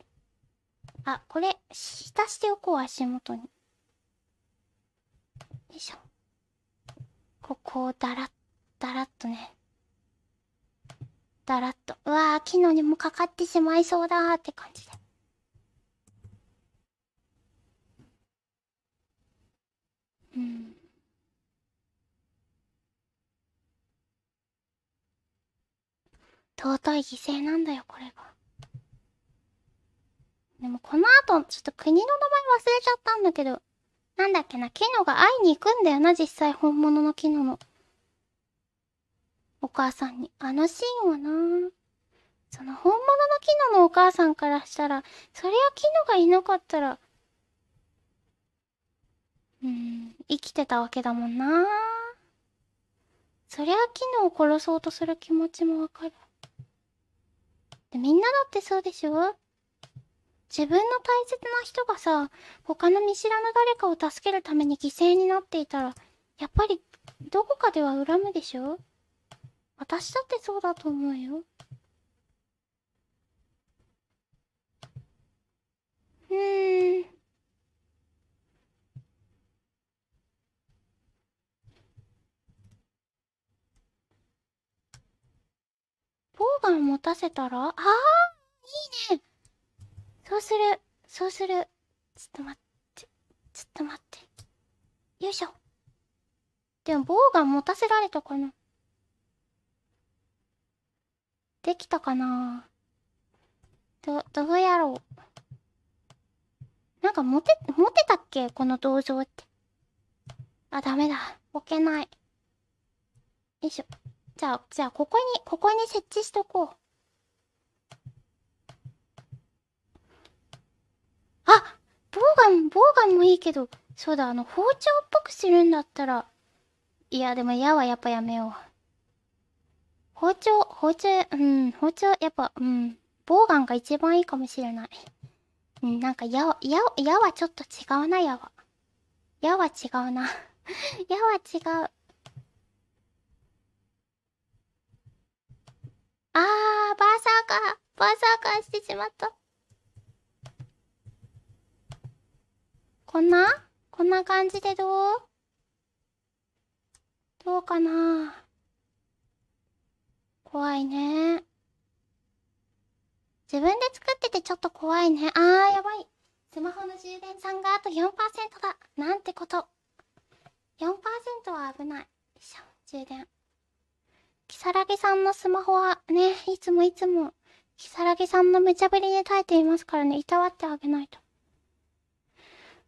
あ、これ、浸しておこう、足元に。よいしょ。ここをだらっだらっとねだらっとうわー木のにもかかってしまいそうだーって感じでうん尊い犠牲なんだよこれがでもこの後ちょっと国の名前忘れちゃったんだけどなんだっけな、キノが会いに行くんだよな、実際本物のキノの。お母さんに。あのシーンはなその本物のキノのお母さんからしたら、そりゃキノがいなかったら、うん、生きてたわけだもんなそりゃキノを殺そうとする気持ちもわかる。でみんなだってそうでしょ自分の大切な人がさ、他の見知らぬ誰かを助けるために犠牲になっていたら、やっぱり、どこかでは恨むでしょ私だってそうだと思うよ。うーん。ボウガン持たせたらああいいねそうする、そうする。ちょっと待って、ちょっと待って。よいしょ。でも、棒が持たせられたかな。できたかなど、どうやろう。なんか持て、持てたっけこの銅像って。あ、ダメだ。置けない。よいしょ。じゃあ、じゃあ、ここに、ここに設置しとこう。あボウガン、ボウガンもいいけど、そうだ、あの、包丁っぽくするんだったら、いや、でも矢はやっぱやめよう。包丁、包丁、うん、包丁、やっぱ、うん、ボウガンが一番いいかもしれない。うん、なんか矢は、矢、矢はちょっと違うな、矢は。矢は違うな。矢は違う。あー、バーサーカー、バーサーカーしてしまった。こんなこんな感じでどうどうかな怖いね。自分で作っててちょっと怖いね。あー、やばい。スマホの充電さんがあと4%だ。なんてこと。4%は危ない。よいしょ、充電。キサラギさんのスマホはね、いつもいつも、キサラギさんの無茶ぶりで耐えていますからね、いたわってあげないと。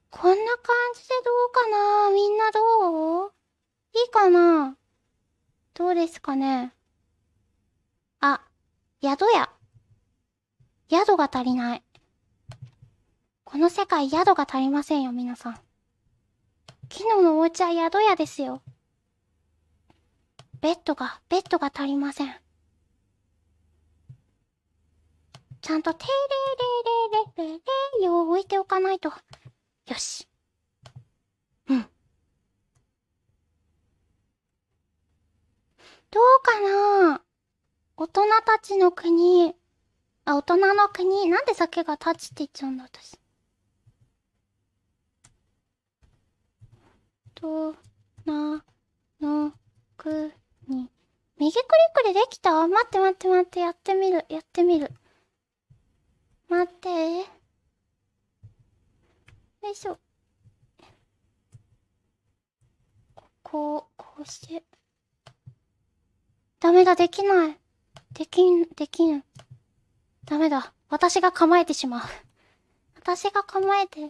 こんな感じでどうかなみんなどういいかなどうですかねあ、宿や。宿が足りない。この世界宿が足りませんよ、皆さん。昨日のお家は宿屋ですよ。ベッドが、ベッドが足りません。ちゃんと、てれれれれれれれを置いておかないと。よし。うん。どうかな大人たちの国。あ、大人の国。なんで酒がタッチって言っちゃうんだ、私。と、な、の、く、に。右クリックでできた待って待って待って、やってみる、やってみる。待って。よいしょこうこうしてダメだできないできんできんダメだ私が構えてしまう 私が構えて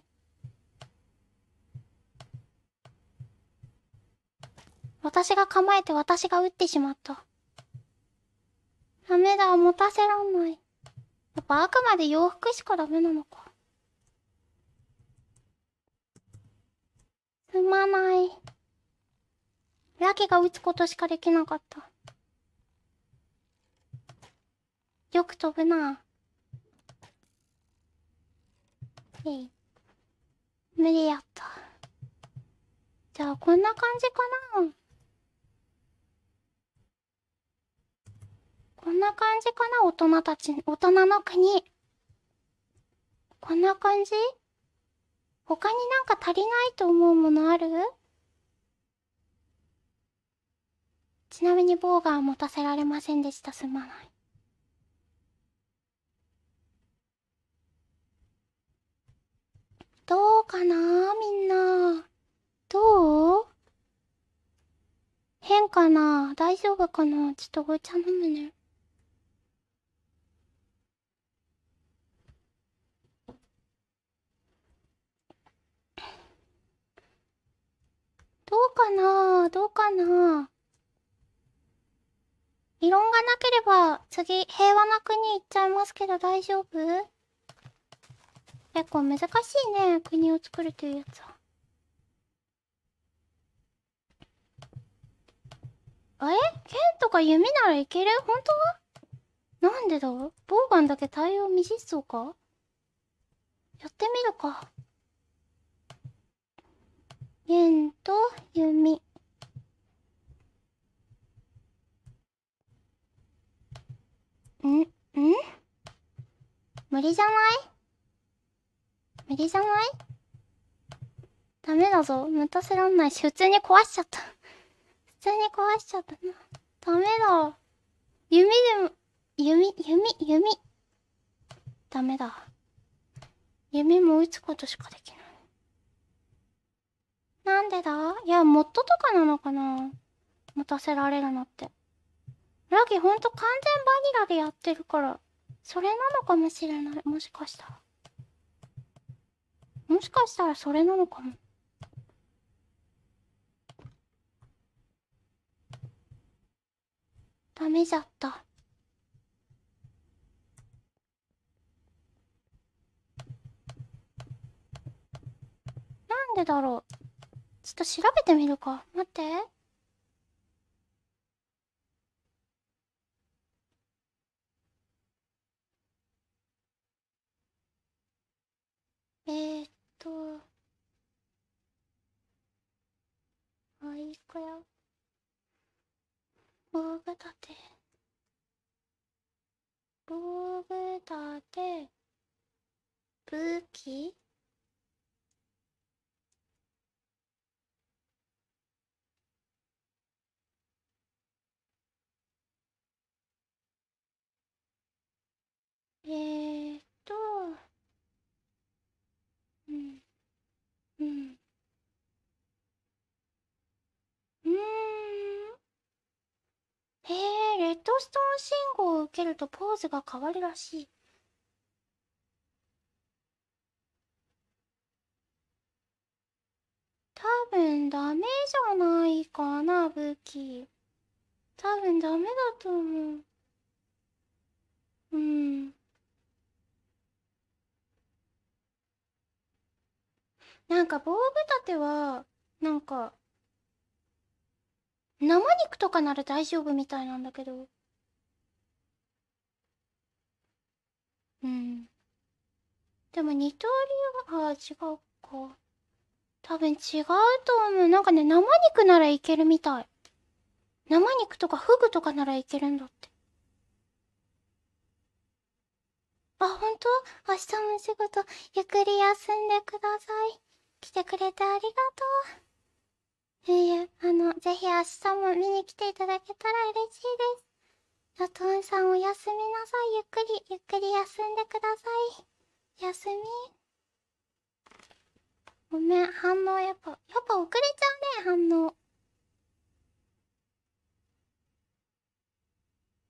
私が構えて私が打ってしまった。ダメだ、持たせらんない。やっぱあくまで洋服しかダメなのか。踏まない。ラケが打つことしかできなかった。よく飛ぶな。えい。無理やった。じゃあ、こんな感じかな。こんな感じかな、大人たち、大人の国。こんな感じ他になんか足りないと思うものあるちなみにボーガー持たせられませんでしたすまないどうかなみんなどう変かな大丈夫かなちょっとお茶飲むねどうかなどうかな異論がなければ次平和な国行っちゃいますけど大丈夫結構難しいね国を作るというやつは。あれ剣とか弓ならいける本当はなんでだボウガンだけ対応未実装かやってみるか。弦と弓んん無理じゃない無理じゃないダメだぞ。持たせらんないし、普通に壊しちゃった。普通に壊しちゃったな。ダメだ。弓でも、弓、弓、弓。ダメだ。弓も打つことしかできない。なんでだいや、モッドとかなのかな持たせられるのって。ラギほんと完全バニラでやってるから、それなのかもしれない。もしかしたら。もしかしたらそれなのかも。ダメじゃった。なんでだろうちょっと調べてみるか待ってえー、っとあいい子や防具立て防具立て武器えー、っとうんうんうんへえレッドストーン信号を受けるとポーズが変わるらしい多分ダメじゃないかな武器多分ダメだと思ううんなんか、棒立ては、なんか、生肉とかなら大丈夫みたいなんだけど。うん。でも二刀流は、あ、違うか。多分違うと思う。なんかね、生肉ならいけるみたい。生肉とかフグとかならいけるんだって。あ、本当明日も仕事、ゆっくり休んでください。来てくれてありがとう。いあの、ぜひ明日も見に来ていただけたら嬉しいです。ラトンさんおやすみなさい。ゆっくり、ゆっくり休んでください。休み。ごめん、反応やっぱ、やっぱ遅れちゃうね、反応。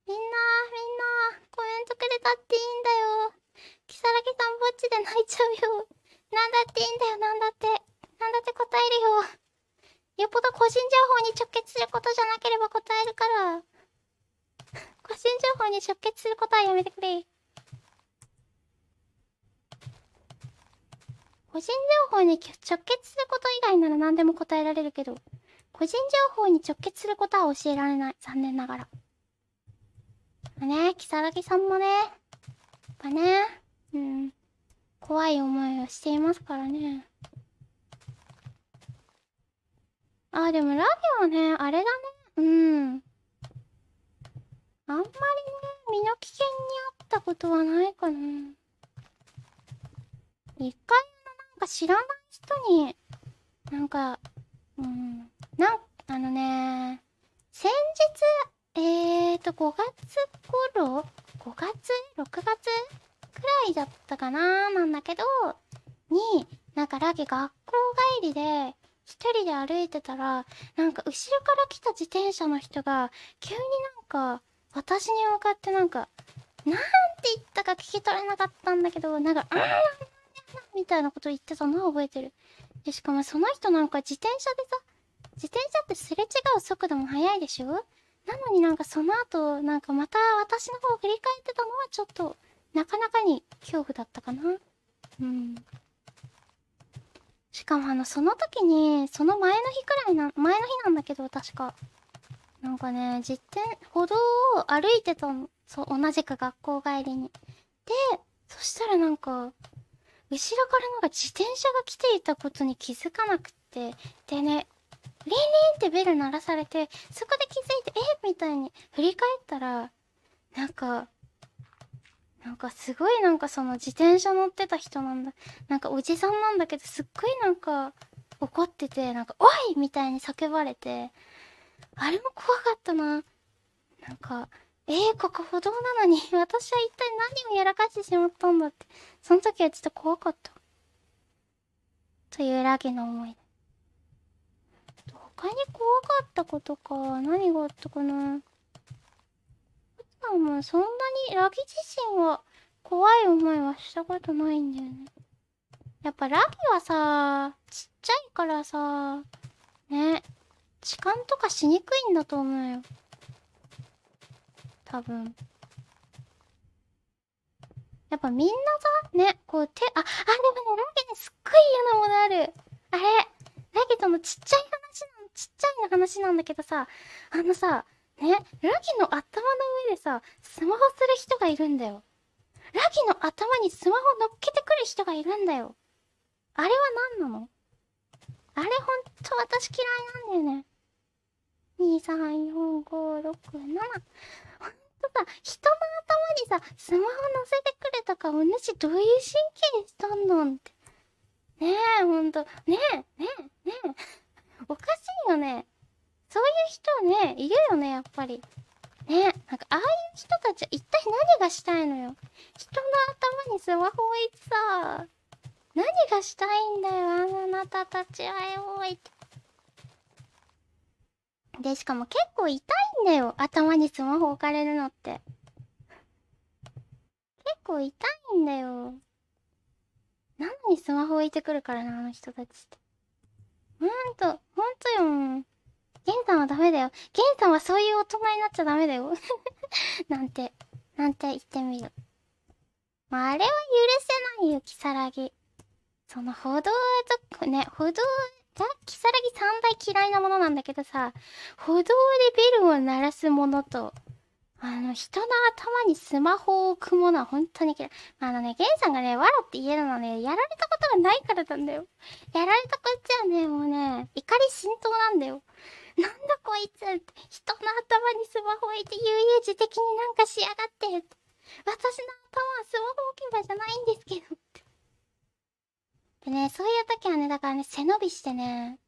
みんな、みんな、コメントくれたっていいんだよ。キサラギさんぼっちで泣いちゃうよ。なんだっていいんだよ、なんだって。なんだって答えるよ。よっぽど個人情報に直結することじゃなければ答えるから。個人情報に直結することはやめてくれ。個人情報に直結すること以外なら何でも答えられるけど、個人情報に直結することは教えられない。残念ながら。まあね、如月さんもね、やっぱね、うん。怖い思いをしていますからねあでもラビオねあれだねうんあんまりね身の危険にあったことはないかな一回なんか知らない人になんかうんなんあのね先日えーと5月頃5月6月くらいだったかななんだけどになんかラギ学校帰りで一人で歩いてたらなんか後ろから来た自転車の人が急になんか私に向かってなんかなんて言ったか聞き取れなかったんだけどなんか「あーみたいなこと言ってたのは覚えてる。でしかもその人なんか自転車でさ自転車ってすれ違う速度も速いでしょなのになんかその後なんかまた私の方を振り返ってたのはちょっとなかなかに恐怖だったかなうんしかもあのその時にその前の日くらいな前の日なんだけど確かなんかね実験歩道を歩いてたのそう同じく学校帰りにでそしたらなんか後ろからなんか自転車が来ていたことに気づかなくてでねリンリンってベル鳴らされてそこで気づいてえみたいに振り返ったらなんかなんかすごいなんかその自転車乗ってた人なんだなんかおじさんなんだけどすっごいなんか怒っててなんか「おい!」みたいに叫ばれてあれも怖かったななんかえー、ここ歩道なのに私は一体何をやらかしてしまったんだってその時はちょっと怖かったというラギの思い他に怖かったことか何があったかなどもそんなにラギ自身は怖い思いはしたことないんだよねやっぱラギはさちっちゃいからさね痴漢とかしにくいんだと思うよ多分やっぱみんなさねこう手ああでもねラギにすっごい嫌なものあるあれラギとのちっちゃい話なのちっちゃいの話なんだけどさあのさね、ラギの頭の上でさ、スマホする人がいるんだよ。ラギの頭にスマホ乗っけてくる人がいるんだよ。あれは何なのあれほんと私嫌いなんだよね。2 3 4 5 6 7ほんとだ、人の頭にさスマホ乗せてくれたかお主どういう神経にしたんなんてねえほんとねえねえねえおかしいよねそういう人ね、いるよね、やっぱり。ね、なんかああいう人たちは一体何がしたいのよ。人の頭にスマホ置いてさ、何がしたいんだよ、あなたたちはよおいで、しかも結構痛いんだよ、頭にスマホ置かれるのって。結構痛いんだよ。なのにスマホ置いてくるからな、あの人たちって。ほんと、ほんとよ。ケンさんはダメだよ。ケンさんはそういう大人になっちゃダメだよ。なんて、なんて言ってみる。まあ、あれは許せないよ、キサラギ。その歩道と、ね、歩道が、キサラギ3大嫌いなものなんだけどさ、歩道でベルを鳴らすものと、あの、人の頭にスマホを置くものは本当に嫌い。あのね、ゲンさんがね、笑って言えるのはね、やられたことがないからなんだよ。やられたこっちはね、もうね、怒り浸透なんだよ。なんだこいつ人の頭にスマホ置いて悠々自適になんかしやがって私の頭はスマホ置き場じゃないんですけどでね、そういう時はね、だからね、背伸びしてね、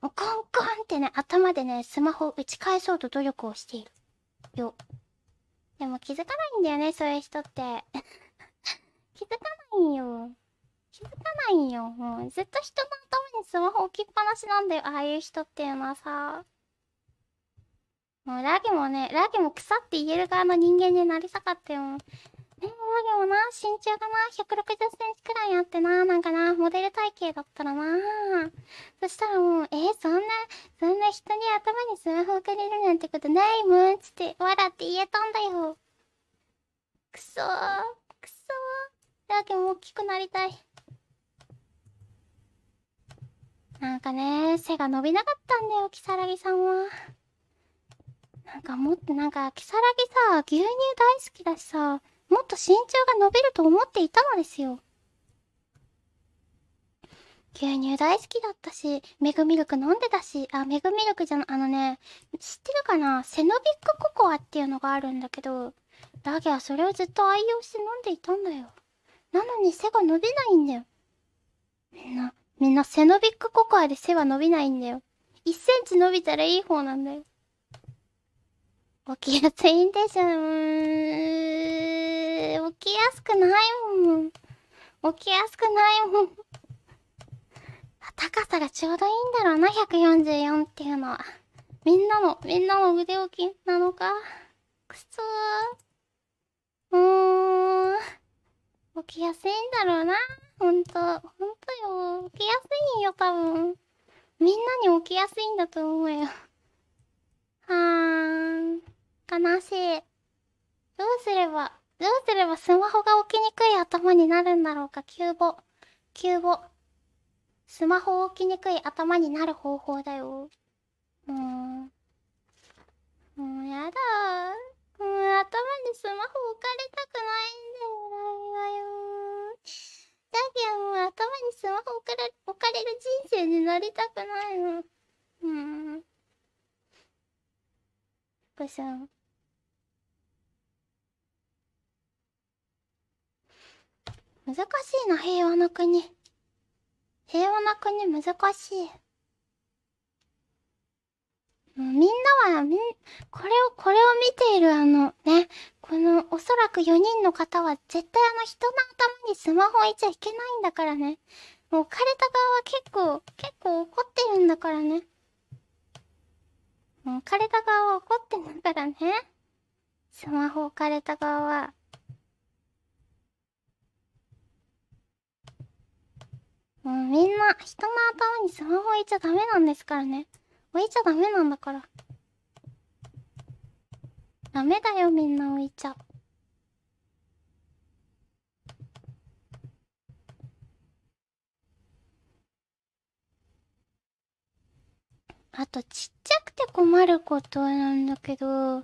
もうコンコンってね、頭でね、スマホを打ち返そうと努力をしている。よ。でも気づかないんだよね、そういう人って。気づかないよ。気づかないよ。もうずっと人の頭にスマホ置きっぱなしなんだよ、ああいう人っていうのはさ。もうラギもね、ラギも腐って言える側の人間になりたかったよ。ね、ラギもな、身長がな、160センチくらいあってな、なんかな、モデル体型だったらな。そしたらもう、えそんな、そんな人に頭にスマホをくれるなんてことないもん、つって、笑って言えたんだよ。くそー、くそー。ラギも大きくなりたい。なんかね、背が伸びなかったんだよ、ラギさんは。なんかもっとなんか、キサラギさ、牛乳大好きだしさ、もっと身長が伸びると思っていたのですよ。牛乳大好きだったし、メグミルク飲んでたし、あ、メグミルクじゃあのね、知ってるかなセノビックココアっていうのがあるんだけど、ラギはそれをずっと愛用して飲んでいたんだよ。なのに背が伸びないんだよ。みんな、みんなセノビックココアで背は伸びないんだよ。1センチ伸びたらいい方なんだよ。起きやすいんでしょ。起きやすくないもん。起きやすくないもん。高さがちょうどいいんだろうな、144っていうのは。みんなも、みんなも腕置きなのか。くそー。うーん。起きやすいんだろうな。ほんと。ほんとよ。起きやすいんよ、多分。みんなに起きやすいんだと思うよ。はーん。悲しい。どうすれば、どうすればスマホが置きにくい頭になるんだろうか、キューボ。キューボ。スマホ置きにくい頭になる方法だよ。もう、もうやだもう頭にスマホ置かれたくないんだよ、ライはよ。だけどもう頭にスマホ置かれ置かれる人生になりたくないの。うん。ん。難しいな、平和な国。平和な国難しい。もうみんなは、みん、これを、これを見ているあの、ね、この、おそらく4人の方は、絶対あの人の頭にスマホ置いちゃいけないんだからね。もう置かれた側は結構、結構怒ってるんだからね。もう置かれた側は怒ってんだからね。スマホ置かれた側は。もうみんな、人の頭にスマホ置いちゃダメなんですからね。置いちゃダメなんだから。ダメだよ、みんな置いちゃ。あと、ちっちゃくて困ることなんだけど、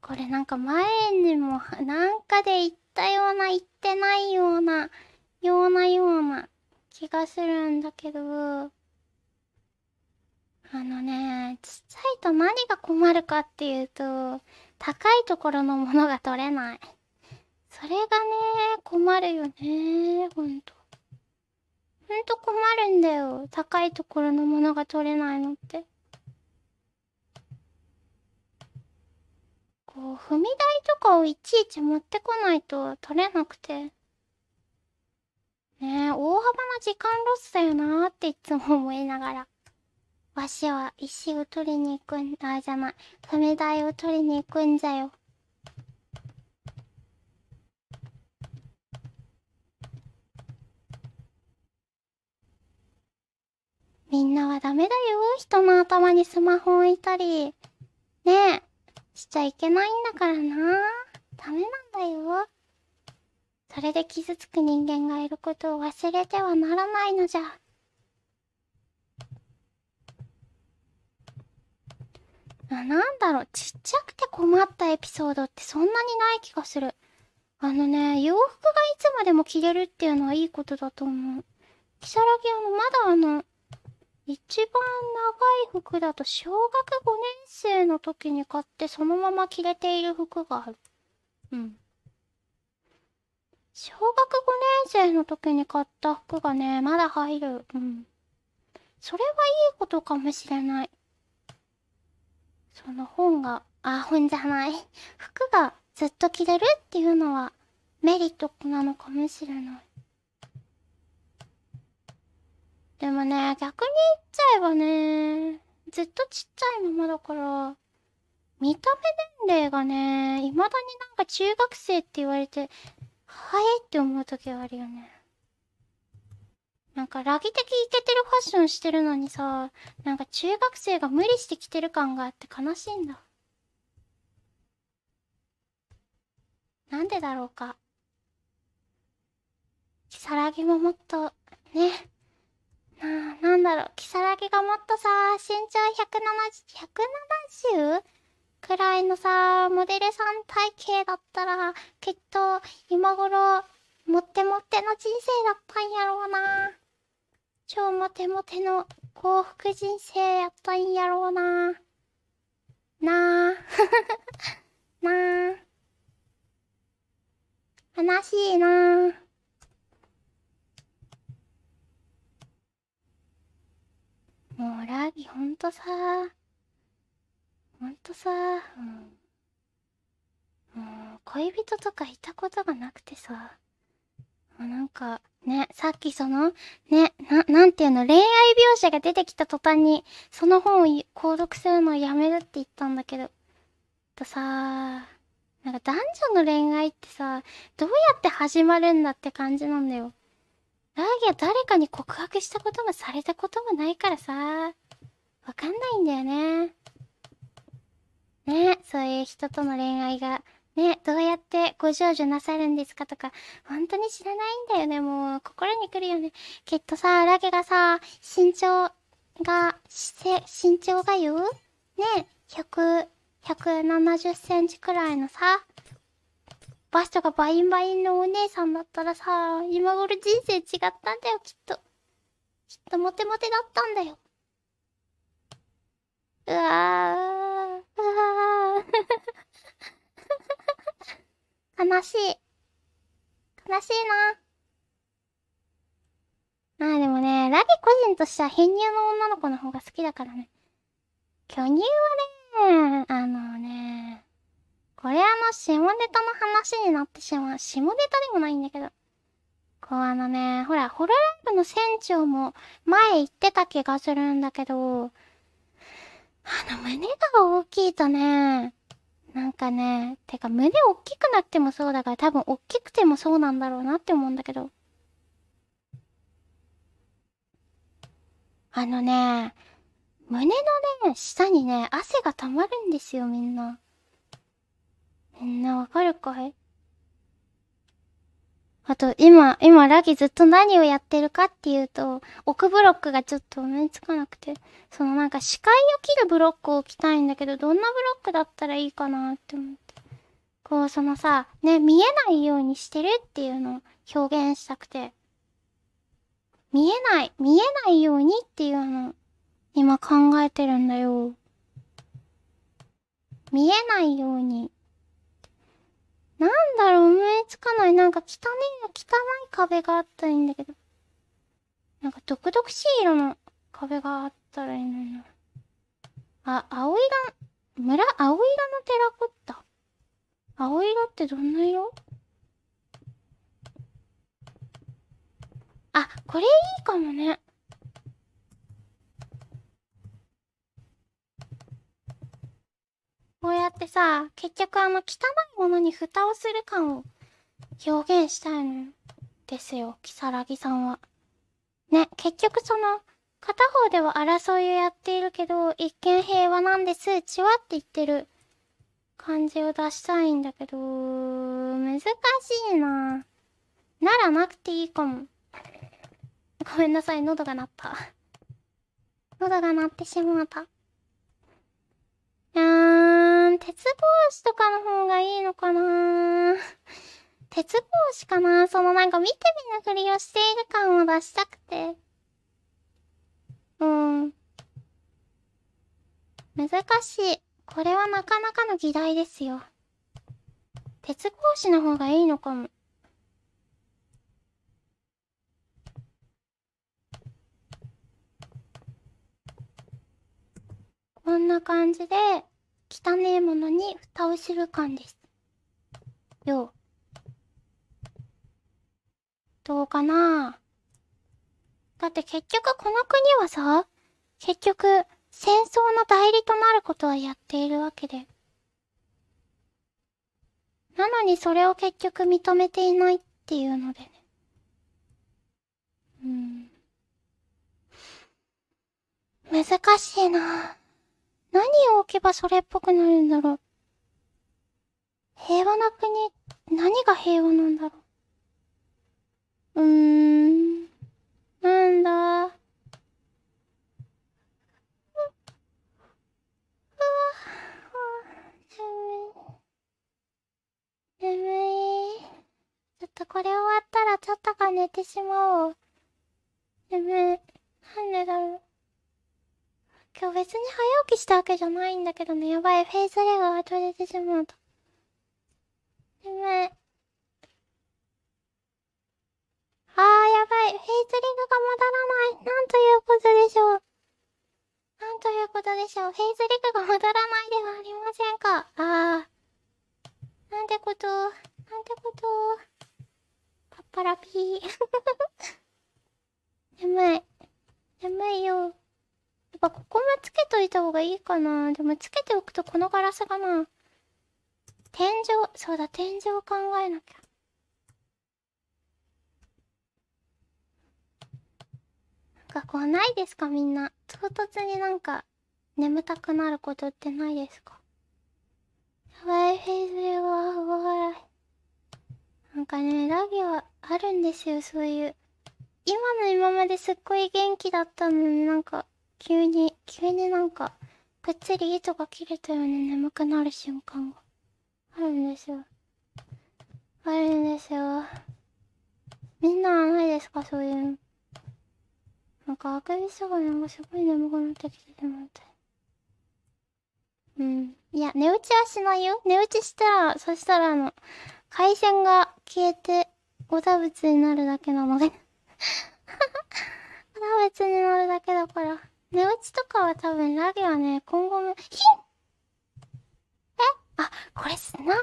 これなんか前にもなんかで言ったような、言ってないような、ようなような気がするんだけどあのねちっちゃいと何が困るかっていうと高いところのものが取れないそれがね困るよねほんとほんと困るんだよ高いところのものが取れないのってこう踏み台とかをいちいち持ってこないと取れなくて。時間ロスだよなーっていつも思いながら。わしは石を取りに行くんだ、じゃない。ため台を取りに行くんじゃよ。みんなはダメだよ。人の頭にスマホ置いたり。ねえ、しちゃいけないんだからな。ダメなんだよ。それで傷つく人間がいることを忘れてはならないのじゃななんだろうちっちゃくて困ったエピソードってそんなにない気がするあのね洋服がいつまでも着れるっていうのはいいことだと思う如月あのまだあの一番長い服だと小学5年生の時に買ってそのまま着れている服があるうん小学5年生の時に買った服がね、まだ入る。うん。それはいいことかもしれない。その本が、あ、本じゃない。服がずっと着れるっていうのはメリットなのかもしれない。でもね、逆に言っちゃえばね、ずっとちっちゃいままだから、見た目年齢がね、未だになんか中学生って言われて、はいって思う時あるよね。なんか、ラギ的イケてるファッションしてるのにさ、なんか中学生が無理して着てる感があって悲しいんだ。なんでだろうか。キサラギももっと、ね。なあ、なんだろう、キサラギがもっとさ、身長170、170? くらいのさ、モデルさん体型だったら、きっと今頃、モテモテの人生だったんやろうな。超モテモテの幸福人生やったんやろうな。なあ。なあ。悲しいなあ。もうラギほんとさほんとさ、うん、もう恋人とかいたことがなくてさもうなんかねさっきそのねななんていうの恋愛描写が出てきた途端にその本を購読するのをやめるって言ったんだけどとさなんか男女の恋愛ってさどうやって始まるんだって感じなんだよ。ラーギは誰かに告白したことがされたこともないからさ、わかんないんだよね。ね、そういう人との恋愛が、ね、どうやってご成就なさるんですかとか、本当に知らないんだよね、もう、心に来るよね。きっとさ、ラケがさ、身長が、身長が言うね、100、170センチくらいのさ、バストがバインバインのお姉さんだったらさ、今頃人生違ったんだよ、きっと。きっとモテモテだったんだよ。うわぁ。悲しい。悲しいな。まあでもね、ラビ個人としては編入の女の子の方が好きだからね。巨乳はね、あのね、これあの、下ネタの話になってしまう。下ネタでもないんだけど。こうあのね、ほら、ホロライブの船長も前言ってた気がするんだけど、あの、胸が大きいとね、なんかね、てか胸大きくなってもそうだから多分大きくてもそうなんだろうなって思うんだけど。あのね、胸のね、下にね、汗が溜まるんですよ、みんな。みんなわかるかいあと、今、今、ラギずっと何をやってるかっていうと、置くブロックがちょっと思いつかなくて、そのなんか視界を切るブロックを置きたいんだけど、どんなブロックだったらいいかなって思って。こう、そのさ、ね、見えないようにしてるっていうのを表現したくて。見えない、見えないようにっていうの、今考えてるんだよ。見えないようになんだろう、思いつかない。なんか汚い、汚い壁があったらいいんだけど。なんか毒特しい色の壁があったらいいのにな。あ、青色、村、青色のテラコッタ。青色ってどんな色あ、これいいかもね。こうやってさ、結局あの汚いものに蓋をする感を表現したいのですよ、キサラギさんは。ね、結局その、片方では争いをやっているけど、一見平和なんです、ちわって言ってる感じを出したいんだけど、難しいなならなくていいかも。ごめんなさい、喉が鳴った。喉が鳴ってしまった。ーん、鉄格子とかの方がいいのかな鉄格子かなそのなんか見て見ぬふりをしている感を出したくて。うん。難しい。これはなかなかの議題ですよ。鉄格子の方がいいのかも。こんな感じで、汚えものに蓋をする感です。よどうかなだって結局この国はさ、結局戦争の代理となることはやっているわけで。なのにそれを結局認めていないっていうのでね。うん。難しいな何を置けばそれっぽくなるんだろう。平和な国、何が平和なんだろう。うーん、なんだ。う、うわ。眠い。眠い。ちょっとこれ終わったらちょっとが寝てしまおう。眠い。なんでだろう。今日別に早起きしたわけじゃないんだけどね。やばい、フェイスレゴが取れてしまうと。やばい。あー、やばい。フェイスリグが戻らない。なんということでしょう。なんということでしょう。フェイスリグが戻らないではありませんか。あー。なんてこと。なんてこと。パッパラピー。眠い。眠いよ。っぱここもつけといた方がいいかな。でもつけておくとこのガラスがな。天井、そうだ、天井考えなきゃ。なんかこうないですかみんな。唐突になんか眠たくなることってないですかやばい、フェイスレは不笑い。なんかね、ラビはあるんですよ、そういう。今の今まですっごい元気だったのになんか急に急になんかぷっつり糸が切れたように眠くなる瞬間があるんですよあるんですよみんなはないですかそういうなんかあくびすごいなんかすごい眠くなってきてしまってうんいや寝落ちはしないよ寝落ちしたらそしたらあの回線が消えておだぶつになるだけなのでおだぶつになるだけだから寝落ちとかは多分ラゲはね、今後も、ひえあ、これ砂。やばい。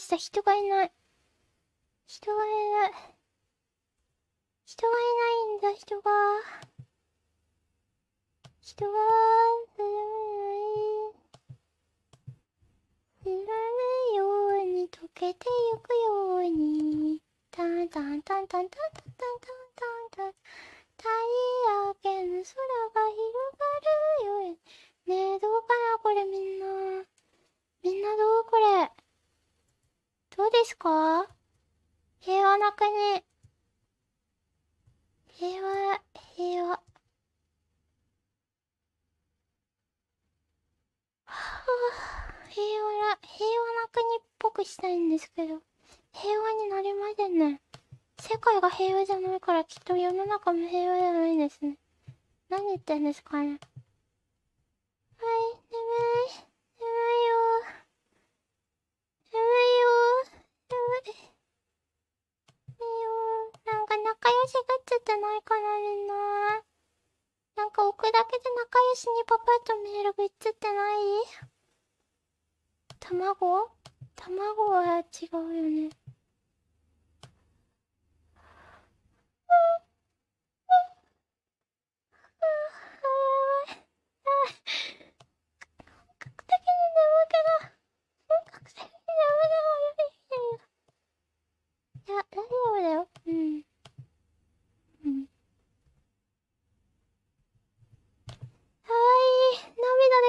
した人がいない。人がいない。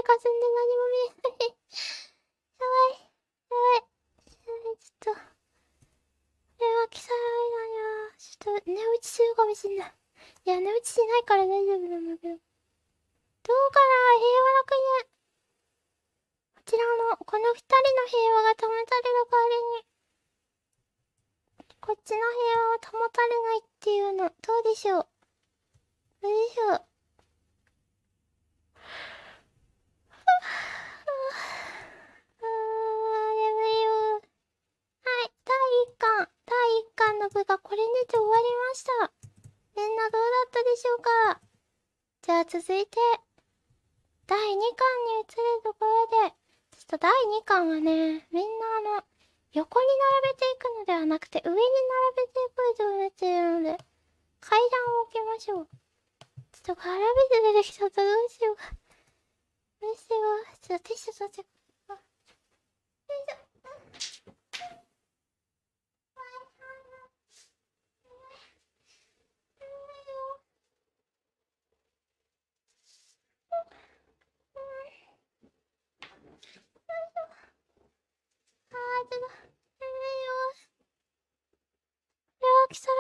目んで何も見えない。やばい。やばい。ちょっと。これは気さいなにゃ。ちょっと寝落ちするかもしんない。いや、寝落ちしないから大丈夫なんだけど。どうかな平和な国。こちらの、この二人の平和が保たれる代わりに、こっちの平和を保たれないっていうの、どうでしょうどうでしょう1巻第1巻の部がこれにて終わりましたみんなどうだったでしょうかじゃあ続いて第2巻に移るところでちょっと第2巻はねみんなあの横に並べていくのではなくて上に並べていくていなので階段を置きましょうちょっと絡めて出てきちゃったどうしようかどうしようちょっとティッシュ取ってよいしょべだ。眠いよ。これはさらさん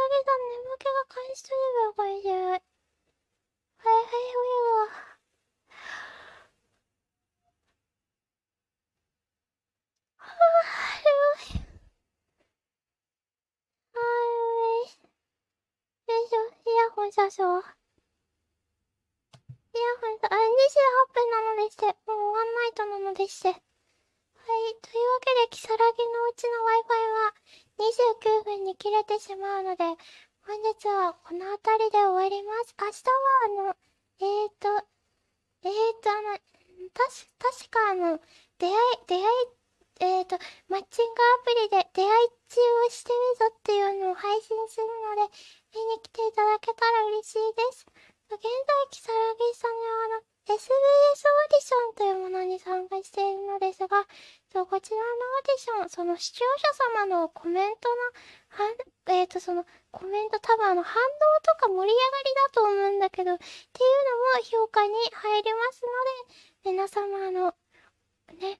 眠気が返しとればよ、いれで。はいはい、おいわ。ホン車掌イヤホンとあれ28分なのでしてもうワンナイトなのでしてはい、というわけで、キサラギのうちの Wi-Fi は29分に切れてしまうので、本日はこの辺りで終わります。明日は、あの、えーと、えーと、あの、たし、確かあの、出会い、出会い、えーと、マッチングアプリで出会い中をしてみぞっていうのを配信するので、見に来ていただけたら嬉しいです。現在、キサラギさんには、あの、SBS オーディションというものに参加しているのですが、そうこちらのオーディション、その視聴者様のコメントの、えっ、ー、と、そのコメント多分あの反応とか盛り上がりだと思うんだけど、っていうのも評価に入りますので、皆様の、ね、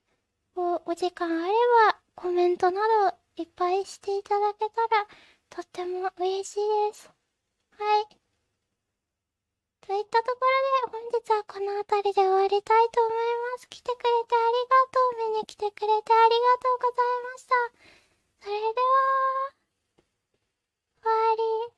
おお時間あればコメントなどいっぱいしていただけたら、とっても嬉しいです。はい。といったところで本日はこの辺りで終わりたいと思います。来てくれてありがとう。見に来てくれてありがとうございました。それでは、終わり。